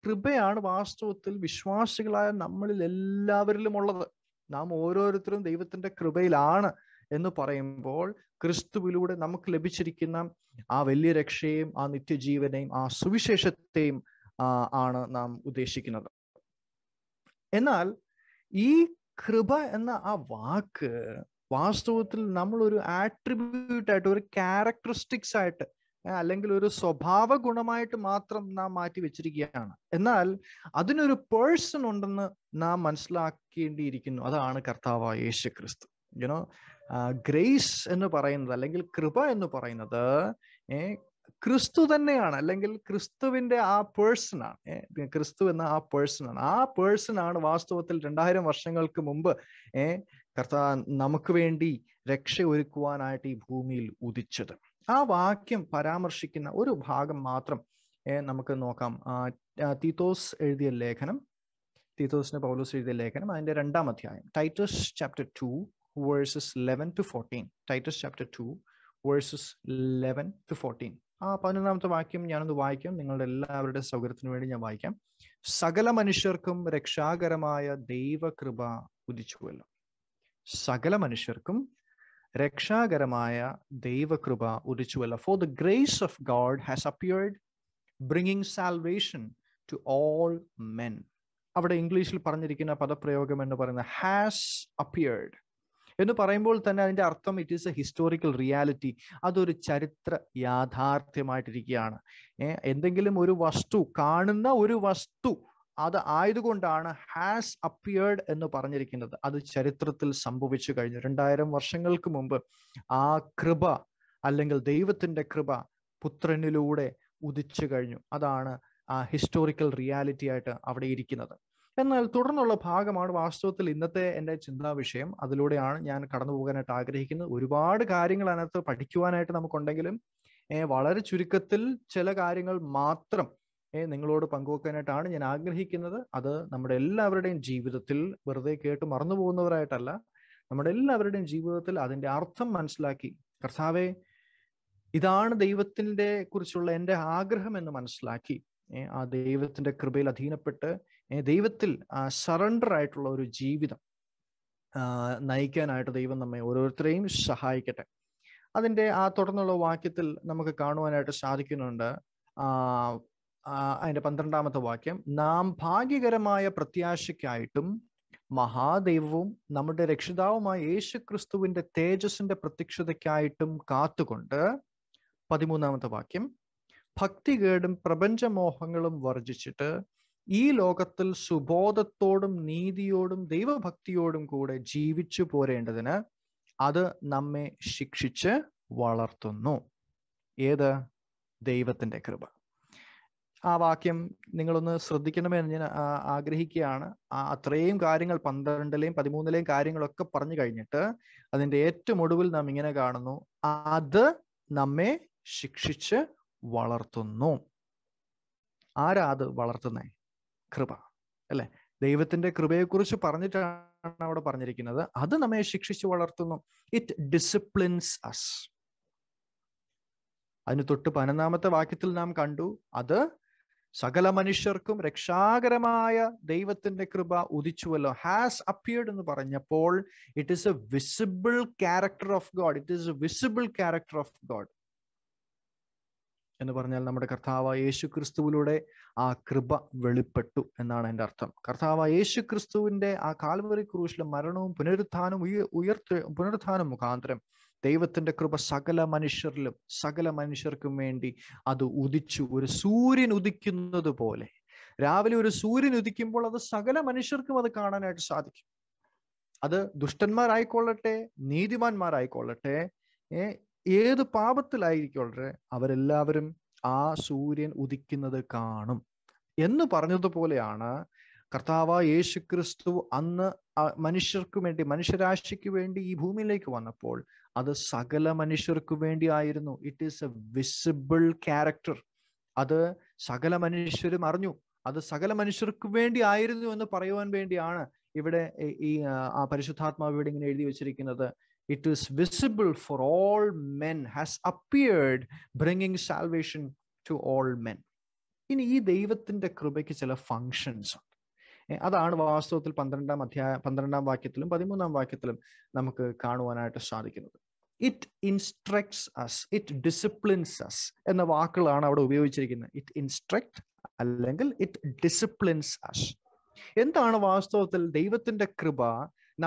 കൃപയാണ് വാസ്തവത്തിൽ വിശ്വാസികളായ നമ്മളിൽ എല്ലാവരിലും ഉള്ളത് നാം ഓരോരുത്തരും ദൈവത്തിന്റെ കൃപയിലാണ് എന്ന് പറയുമ്പോൾ ക്രിസ്തുവിലൂടെ നമുക്ക് ലഭിച്ചിരിക്കുന്ന ആ വലിയ രക്ഷയെയും ആ നിത്യജീവനെയും ആ സുവിശേഷത്തെയും ആണ് നാം ഉദ്ദേശിക്കുന്നത് എന്നാൽ ഈ കൃപ എന്ന ആ വാക്ക് വാസ്തവത്തിൽ നമ്മൾ ഒരു ആട്രിബ്യൂട്ട് ആയിട്ട് ഒരു ക്യാരക്ടറിസ്റ്റിക്സ് ആയിട്ട് അല്ലെങ്കിൽ ഒരു സ്വഭാവ ഗുണമായിട്ട് മാത്രം നാം മാറ്റി വെച്ചിരിക്കുകയാണ് എന്നാൽ അതിനൊരു പേഴ്സൺ ഉണ്ടെന്ന് നാം മനസ്സിലാക്കേണ്ടിയിരിക്കുന്നു അതാണ് കർത്താവ് യേശു ക്രിസ്തു യുനോ ഗ്രേസ് എന്ന് പറയുന്നത് അല്ലെങ്കിൽ കൃപ എന്ന് പറയുന്നത് ക്രിസ്തു തന്നെയാണ് അല്ലെങ്കിൽ ക്രിസ്തുവിന്റെ ആ പേഴ്സണാണ് ക്രിസ്തു എന്ന ആ പേഴ്സണാണ് ആ പേഴ്സണാണ് വാസ്തവത്തിൽ രണ്ടായിരം വർഷങ്ങൾക്ക് മുമ്പ് ഏർ കർത്താവ് നമുക്ക് വേണ്ടി രക്ഷ ഒരുക്കുവാനായിട്ട് ഈ ഭൂമിയിൽ ഉദിച്ചത് ആ വാക്യം പരാമർശിക്കുന്ന ഒരു ഭാഗം മാത്രം നമുക്ക് നോക്കാം തീത്തോസ് എഴുതിയ ലേഖനം തീത്തോസിന് പൗലോസ് എഴുതിയ ലേഖനം അതിന്റെ രണ്ടാം അധ്യായം Titus chapter two verses eleven to fourteen Titus chapter two verses eleven to fourteen ആ പതിനൊന്നാമത്തെ വാക്യം ഞാനൊന്ന് വായിക്കാം നിങ്ങളുടെ എല്ലാവരുടെ സൗകര്യത്തിന് വേണ്ടി ഞാൻ വായിക്കാം സകല മനുഷ്യർക്കും രക്ഷാകരമായ ദൈവകൃപ ഉദിച്ചുവല്ലോ സകല മനുഷ്യർക്കും രക്ഷാകരമായ ദൈവകൃപ ഉദിച്ചുവല്ല for the grace of God has appeared bringing salvation to all men അവിടെ ഇംഗ്ലീഷിൽ പറഞ്ഞിരിക്കുന്ന പദപ്രയോഗം എന്ന് പറയുന്നത് ഹാസ് അപ്പിയേർഡ് എന്ന് പറയുമ്പോൾ തന്നെ അതിന്റെ അർത്ഥം it is a historical reality അതൊരു ചരിത്ര യാഥാർത്ഥ്യമായിട്ടിരിക്കുകയാണ് എന്തെങ്കിലും ഒരു വസ്തു കാണുന്ന ഒരു വസ്തു അത് ആയതുകൊണ്ടാണ് ഹാസ് അപ്പിയേർഡ് എന്ന് പറഞ്ഞിരിക്കുന്നത് അത് ചരിത്രത്തിൽ സംഭവിച്ചു കഴിഞ്ഞു രണ്ടായിരം വർഷങ്ങൾക്ക് മുമ്പ് ആ കൃപ അല്ലെങ്കിൽ ദൈവത്തിന്റെ കൃപ പുത്രനിലൂടെ ഉദിച്ചു കഴിഞ്ഞു അതാണ് ആ ഹിസ്റ്റോറിക്കൽ റിയാലിറ്റി ആയിട്ട് അവിടെ ഇരിക്കുന്നത് എന്നാൽ തുടർന്നുള്ള ഭാഗമാണ് വാസ്തവത്തിൽ ഇന്നത്തെ എൻ്റെ ചിന്താ വിഷയം അതിലൂടെയാണ് ഞാൻ കടന്നു പോകാനായിട്ട് ആഗ്രഹിക്കുന്നത് ഒരുപാട് കാര്യങ്ങൾ അതിനകത്ത് പഠിക്കുവാനായിട്ട് നമുക്കുണ്ടെങ്കിലും വളരെ ചുരുക്കത്തിൽ ചില കാര്യങ്ങൾ മാത്രം നിങ്ങളോട് പങ്കുവെക്കാനായിട്ടാണ് ഞാൻ ആഗ്രഹിക്കുന്നത് അത് നമ്മുടെ എല്ലാവരുടെയും ജീവിതത്തിൽ വെറുതെ കേട്ട് മറന്നു പോകുന്നവരായിട്ടല്ല നമ്മുടെ എല്ലാവരുടെയും ജീവിതത്തിൽ അതിൻ്റെ അർത്ഥം മനസ്സിലാക്കി കർത്താവെ ഇതാണ് ദൈവത്തിൻ്റെ കുറിച്ചുള്ള എൻ്റെ ആഗ്രഹം എന്ന് മനസ്സിലാക്കി ആ ദൈവത്തിൻ്റെ കൃപയിൽ അധീനപ്പെട്ട് ദൈവത്തിൽ സറണ്ടർ ആയിട്ടുള്ള ഒരു ജീവിതം നയിക്കാനായിട്ട് ദൈവം നമ്മെ ഓരോരുത്തരെയും സഹായിക്കട്ടെ അതിൻ്റെ ആ തുടർന്നുള്ള വാക്യത്തിൽ നമുക്ക് കാണുവാനായിട്ട് സാധിക്കുന്നുണ്ട് അതിന്റെ പന്ത്രണ്ടാമത്തെ വാക്യം നാം ഭാഗ്യകരമായ പ്രത്യാശയ്ക്കായിട്ടും മഹാദൈവവും നമ്മുടെ രക്ഷിതാവുമായ യേശു ക്രിസ്തുവിന്റെ തേജസ്സിന്റെ പ്രത്യക്ഷതയ്ക്കായിട്ടും കാത്തുകൊണ്ട് പതിമൂന്നാമത്തെ വാക്യം ഭക്തികേടും പ്രപഞ്ചമോഹങ്ങളും വർജിച്ചിട്ട് ഈ ലോകത്തിൽ സുബോധത്തോടും നീതിയോടും ദൈവഭക്തിയോടും കൂടെ ജീവിച്ചു പോരേണ്ടതിന് അത് നമ്മെ ശിക്ഷിച്ച് വളർത്തുന്നു ഏത് ദൈവത്തിന്റെ കൃപ ആ വാക്യം നിങ്ങളൊന്ന് ശ്രദ്ധിക്കണമെന്ന് ഞാൻ ആഗ്രഹിക്കുകയാണ് അത്രയും കാര്യങ്ങൾ പന്ത്രണ്ടിലെയും പതിമൂന്നിലെയും കാര്യങ്ങളൊക്കെ പറഞ്ഞു കഴിഞ്ഞിട്ട് അതിന്റെ ഏറ്റവും ഒടുവിൽ നാം ഇങ്ങനെ കാണുന്നു അത് നമ്മെ ശിക്ഷിച്ച് വളർത്തുന്നു ആരാ അത് വളർത്തുന്നേ കൃപ അല്ലെ ദൈവത്തിന്റെ കൃപയെക്കുറിച്ച് പറഞ്ഞിട്ടാണ് അവിടെ പറഞ്ഞിരിക്കുന്നത് അത് നമ്മെ ശിക്ഷിച്ച് വളർത്തുന്നു ഇറ്റ് ഡിസിപ്ലിൻസ് അസ് അതിന് തൊട്ട് പതിനൊന്നാമത്തെ വാക്യത്തിൽ നാം കണ്ടു അത് സകല മനുഷ്യർക്കും രക്ഷാകരമായ ദൈവത്തിന്റെ കൃപ ഉദിച്ചുവല്ലോ ഹാസ് അപ്പിയർഡ് എന്ന് പറഞ്ഞപ്പോൾ it is a visible character of God it is a visible character of God എന്ന് പറഞ്ഞാൽ നമ്മുടെ കർത്താവ് യേശു ക്രിസ്തുവിലൂടെ ആ കൃപ വെളിപ്പെട്ടു എന്നാണ് എൻ്റെ അർത്ഥം കർത്താവ് യേശു ക്രിസ്തുവിൻ്റെ ആ കാൽവറി ക്രൂശിലെ മരണവും പുനരുത്ഥാനവും ഉയർത്തു പുനരുത്ഥാനം മുഖാന്തരം ദൈവത്തിൻ്റെ കൃപ സകല മനുഷ്യരിലും സകല മനുഷ്യർക്കും വേണ്ടി അത് ഉദിച്ചു ഒരു സൂര്യൻ ഉദിക്കുന്നത് പോലെ രാവിലെ ഒരു സൂര്യൻ ഉദിക്കുമ്പോൾ അത് സകല മനുഷ്യർക്കും അത് കാണാനായിട്ട് സാധിക്കും അത് ദുഷ്ടന്മാരായിക്കൊള്ളട്ടെ നീതിമാന്മാരായിക്കൊള്ളട്ടെ ഏത് പാപത്തിലായിരിക്കൊള്ളട്ടെ അവരെല്ലാവരും ആ സൂര്യൻ ഉദിക്കുന്നത് കാണും എന്ന് പറഞ്ഞതുപോലെയാണ് കർത്താവ് യേശു ക്രിസ്തു അന്ന് മനുഷ്യർക്ക് വേണ്ടി മനുഷ്യരാശിക്ക് വേണ്ടി ഈ ഭൂമിയിലേക്ക് വന്നപ്പോൾ അത് സകല മനുഷ്യർക്ക് വേണ്ടിയായിരുന്നു it is a visible character അത് സകല മനുഷ്യരും അറിഞ്ഞു അത് സകല മനുഷ്യർക്ക് വേണ്ടി ആയിരുന്നു എന്ന് പറയുവാൻ വേണ്ടിയാണ് ഇവിടെ ഈ ആ പരിശുദ്ധാത്മാവ് ഇവിടെ ഇങ്ങനെ എഴുതി വെച്ചിരിക്കുന്നത് it is visible for all men has appeared bringing salvation to all men ഇനി ഈ ദൈവത്തിന്റെ കൃപയ്ക്ക് ചില ഫങ്ഷൻസ് അതാണ് വാസ്തവത്തിൽ പന്ത്രണ്ടാം അധ്യായ പന്ത്രണ്ടാം വാക്യത്തിലും പതിമൂന്നാം വാക്യത്തിലും നമുക്ക് കാണുവാനായിട്ട് സാധിക്കുന്നത് it instructs us it disciplines us എന്ന വാക്കുകളാണ് അവിടെ ഉപയോഗിച്ചിരിക്കുന്നത് ഇറ്റ് ഇൻസ്ട്രക്ട് അല്ലെങ്കിൽ ഇറ്റ് ഡിസിപ്ലിൻസ് അസ് എന്താണ് വാസ്തവത്തിൽ ദൈവത്തിന്റെ കൃപ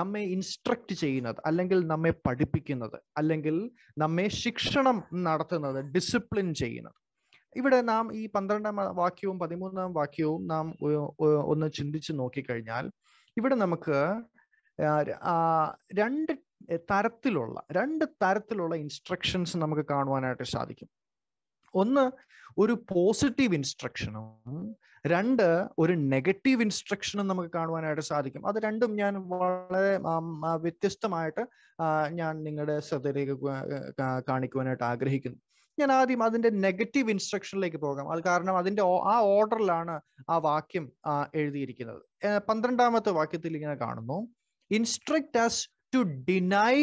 നമ്മെ ഇൻസ്ട്രക്ട് ചെയ്യുന്നത് അല്ലെങ്കിൽ നമ്മെ പഠിപ്പിക്കുന്നത് അല്ലെങ്കിൽ നമ്മെ ശിക്ഷണം നടത്തുന്നത് ഡിസിപ്ലിൻ ചെയ്യുന്നത് ഇവിടെ നാം ഈ പന്ത്രണ്ടാം വാക്യവും പതിമൂന്നാം വാക്യവും നാം ഒന്ന് ചിന്തിച്ചു നോക്കിക്കഴിഞ്ഞാൽ ഇവിടെ നമുക്ക് രണ്ട് തരത്തിലുള്ള രണ്ട് തരത്തിലുള്ള ഇൻസ്ട്രക്ഷൻസ് നമുക്ക് കാണുവാനായിട്ട് സാധിക്കും ഒന്ന് ഒരു പോസിറ്റീവ് ഇൻസ്ട്രക്ഷനും രണ്ട് ഒരു നെഗറ്റീവ് ഇൻസ്ട്രക്ഷനും നമുക്ക് കാണുവാനായിട്ട് സാധിക്കും അത് രണ്ടും ഞാൻ വളരെ വ്യത്യസ്തമായിട്ട് ഞാൻ നിങ്ങളുടെ ശ്രദ്ധയിലേക്ക് കാണിക്കുവാനായിട്ട് ആഗ്രഹിക്കുന്നു ഞാൻ ആദ്യം അതിന്റെ നെഗറ്റീവ് ഇൻസ്ട്രക്ഷനിലേക്ക് പോകാം അത് കാരണം അതിന്റെ ആ ഓർഡറിലാണ് ആ വാക്യം എഴുതിയിരിക്കുന്നത് പന്ത്രണ്ടാമത്തെ വാക്യത്തിൽ ഇങ്ങനെ കാണുന്നു instruct us to deny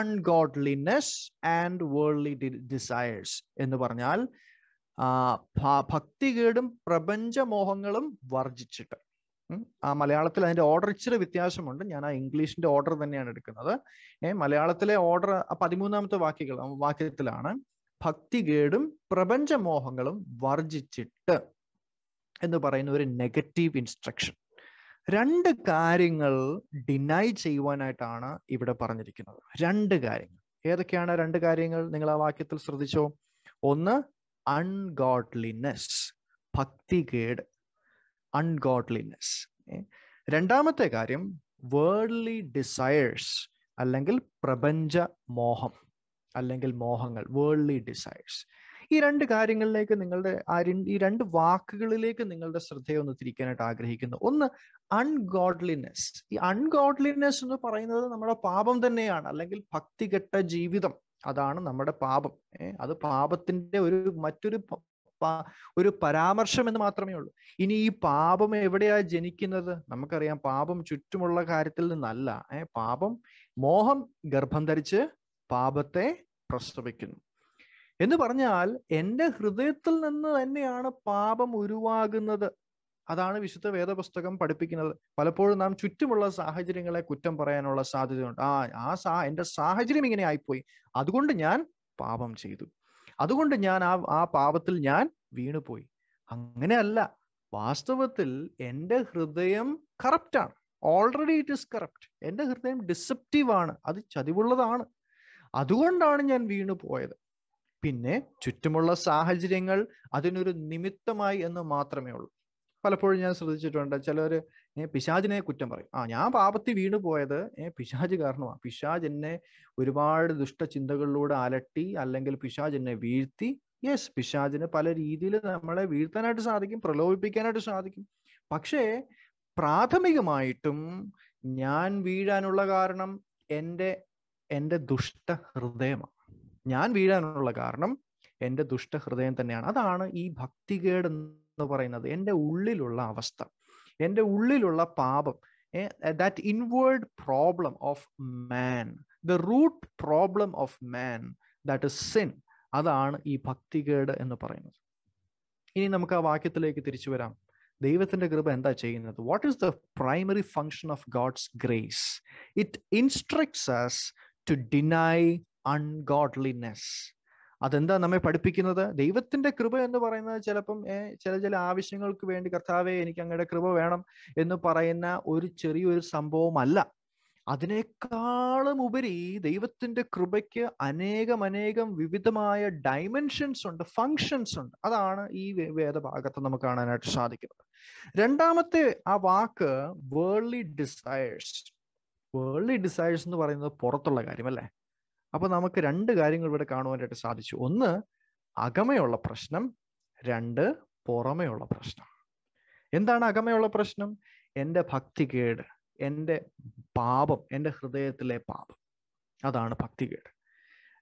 ungodliness and worldly desires എന്ന് പറഞ്ഞാൽ ഭക്തികേടും പ്രപഞ്ചമോഹങ്ങളും വർജിച്ചിട്ട് ആ മലയാളത്തിൽ അതിന്റെ ഓർഡർ ഇച്ചിരി വ്യത്യാസമുണ്ട് ഞാൻ ആ ഇംഗ്ലീഷിന്റെ ഓർഡർ തന്നെയാണ് എടുക്കുന്നത് ഏഹ് മലയാളത്തിലെ ഓർഡർ പതിമൂന്നാമത്തെ വാക്യങ്ങൾ വാക്യത്തിലാണ് ഭക്തികേടും പ്രപഞ്ചമോഹങ്ങളും വർജിച്ചിട്ട് എന്ന് പറയുന്ന ഒരു നെഗറ്റീവ് ഇൻസ്ട്രക്ഷൻ രണ്ട് കാര്യങ്ങൾ ഡിനൈ ചെയ്യുവാനായിട്ടാണ് ഇവിടെ പറഞ്ഞിരിക്കുന്നത് രണ്ട് കാര്യങ്ങൾ ഏതൊക്കെയാണ് രണ്ട് കാര്യങ്ങൾ നിങ്ങൾ ആ വാക്യത്തിൽ ശ്രദ്ധിച്ചോ ഒന്ന് അൺഗോഡ്ലിനെസ് ഭക്തികേട് അൺഗോഡ്ലിനെസ് രണ്ടാമത്തെ കാര്യം വേൾഡ്ലി ഡിസയേഴ്സ് അല്ലെങ്കിൽ പ്രപഞ്ച മോഹം അല്ലെങ്കിൽ മോഹങ്ങൾ വേൾഡ്ലി ഡിസൈർസ് ഈ രണ്ട് കാര്യങ്ങളിലേക്ക് നിങ്ങളുടെ ആ ഈ രണ്ട് വാക്കുകളിലേക്ക് നിങ്ങളുടെ ശ്രദ്ധയൊന്ന് ഒന്ന് തിരിക്കാനായിട്ട് ആഗ്രഹിക്കുന്നു ഒന്ന് അൺഗോഡ്ലിനെസ് ഈ അൺഗോഡ്ലിനെസ് എന്ന് പറയുന്നത് നമ്മുടെ പാപം തന്നെയാണ് അല്ലെങ്കിൽ ഭക്തികെട്ട ജീവിതം അതാണ് നമ്മുടെ പാപം അത് പാപത്തിന്റെ ഒരു മറ്റൊരു ഒരു പരാമർശം എന്ന് മാത്രമേ ഉള്ളൂ ഇനി ഈ പാപം എവിടെയാ ജനിക്കുന്നത് നമുക്കറിയാം പാപം ചുറ്റുമുള്ള കാര്യത്തിൽ നിന്നല്ല ഏഹ് പാപം മോഹം ഗർഭം ധരിച്ച് പാപത്തെ പ്രസവിക്കുന്നു എന്ന് പറഞ്ഞാൽ എൻ്റെ ഹൃദയത്തിൽ നിന്ന് തന്നെയാണ് പാപം ഉരുവാകുന്നത് അതാണ് വിശുദ്ധ വേദപുസ്തകം പഠിപ്പിക്കുന്നത് പലപ്പോഴും നാം ചുറ്റുമുള്ള സാഹചര്യങ്ങളെ കുറ്റം പറയാനുള്ള സാധ്യതയുണ്ട് ആ ആ സാ എൻ്റെ സാഹചര്യം ഇങ്ങനെ ആയിപ്പോയി അതുകൊണ്ട് ഞാൻ പാപം ചെയ്തു അതുകൊണ്ട് ഞാൻ ആ ആ പാപത്തിൽ ഞാൻ വീണുപോയി അങ്ങനെയല്ല വാസ്തവത്തിൽ എൻ്റെ ഹൃദയം കറപ്റ്റാണ് ഓൾറെഡി ഇറ്റ് ഇസ് കറപ്റ്റ് എൻ്റെ ഹൃദയം ഡിസെപ്റ്റീവ് ആണ് അത് ചതിവുള്ളതാണ് അതുകൊണ്ടാണ് ഞാൻ വീണു പോയത് പിന്നെ ചുറ്റുമുള്ള സാഹചര്യങ്ങൾ അതിനൊരു നിമിത്തമായി എന്ന് മാത്രമേ ഉള്ളൂ പലപ്പോഴും ഞാൻ ശ്രദ്ധിച്ചിട്ടുണ്ട് ചിലർ പിശാജിനെ കുറ്റം പറയും ആ ഞാൻ പാപത്തി വീണു പോയത് പിശാജ് കാരണമാണ് പിശാജ് എന്നെ ഒരുപാട് ദുഷ്ടചിന്തകളിലൂടെ അലട്ടി അല്ലെങ്കിൽ പിശാജ് എന്നെ വീഴ്ത്തി യെസ് പിശാജിന് പല രീതിയിൽ നമ്മളെ വീഴ്ത്താനായിട്ട് സാധിക്കും പ്രലോഭിപ്പിക്കാനായിട്ട് സാധിക്കും പക്ഷേ പ്രാഥമികമായിട്ടും ഞാൻ വീഴാനുള്ള കാരണം എൻ്റെ എൻ്റെ ദുഷ്ട ഹൃദയമാണ് ഞാൻ വീഴാനുള്ള കാരണം എൻ്റെ ദുഷ്ട ഹൃദയം തന്നെയാണ് അതാണ് ഈ ഭക്തികേട് എന്ന് പറയുന്നത് എൻ്റെ ഉള്ളിലുള്ള അവസ്ഥ എൻ്റെ ഉള്ളിലുള്ള പാപം that inward problem of man the root problem of man that is sin അതാണ് ഈ ഭക്തികേട് എന്ന് പറയുന്നത് ഇനി നമുക്ക് ആ വാക്യത്തിലേക്ക് തിരിച്ചു വരാം ദൈവത്തിന്റെ കൃപ എന്താ ചെയ്യുന്നത് what is the primary function of God's grace it instructs us to deny ungodliness അതെന്താ നമ്മെ പഠിപ്പിക്കുന്നത് ദൈവത്തിന്റെ കൃപ എന്ന് പറയുന്നത് ചിലപ്പം ചില ചില ആവശ്യങ്ങൾക്ക് വേണ്ടി കർത്താവെ എനിക്ക് അങ്ങയുടെ കൃപ വേണം എന്ന് പറയുന്ന ഒരു ചെറിയൊരു സംഭവമല്ല അതിനേക്കാളും ഉപരി ദൈവത്തിന്റെ കൃപയ്ക്ക് അനേകം അനേകം വിവിധമായ ഡൈമെൻഷൻസ് ഉണ്ട് ഫങ്ഷൻസ് ഉണ്ട് അതാണ് ഈ വേദഭാഗത്ത് നമുക്ക് കാണാനായിട്ട് സാധിക്കുന്നത് രണ്ടാമത്തെ ആ വാക്ക് വേൾഡ്ലി ഡിസയേഴ്സ് വേൾഡ്ലി ഡിസൈഡ്സ് എന്ന് പറയുന്നത് പുറത്തുള്ള കാര്യമല്ലേ അപ്പൊ നമുക്ക് രണ്ട് കാര്യങ്ങൾ ഇവിടെ കാണുവാനായിട്ട് സാധിച്ചു ഒന്ന് അകമയുള്ള പ്രശ്നം രണ്ട് പുറമെയുള്ള പ്രശ്നം എന്താണ് അകമയുള്ള പ്രശ്നം എൻ്റെ ഭക്തികേട് എൻ്റെ പാപം എൻ്റെ ഹൃദയത്തിലെ പാപം അതാണ് ഭക്തികേട്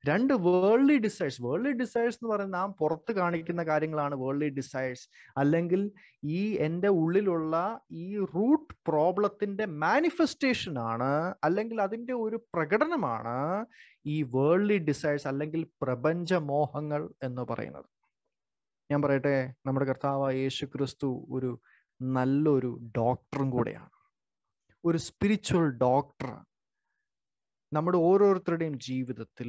രണ്ട് വേൾഡ്ലി ഡിസൈർസ് വേൾഡ്ലി ഡിസൈർസ് എന്ന് പറയുന്ന നാം പുറത്ത് കാണിക്കുന്ന കാര്യങ്ങളാണ് വേൾഡ്ലി ഡിസൈർസ് അല്ലെങ്കിൽ ഈ എൻ്റെ ഉള്ളിലുള്ള ഈ റൂട്ട് പ്രോബ്ലത്തിന്റെ മാനിഫെസ്റ്റേഷൻ ആണ് അല്ലെങ്കിൽ അതിൻ്റെ ഒരു പ്രകടനമാണ് ഈ വേൾഡ്ലി ഡിസൈർസ് അല്ലെങ്കിൽ പ്രപഞ്ചമോഹങ്ങൾ എന്ന് പറയുന്നത് ഞാൻ പറയട്ടെ നമ്മുടെ കർത്താവ് യേശു ക്രിസ്തു ഒരു നല്ലൊരു ഡോക്ടറും കൂടെയാണ് ഒരു സ്പിരിച്വൽ ഡോക്ടർ നമ്മുടെ ഓരോരുത്തരുടെയും ജീവിതത്തിൽ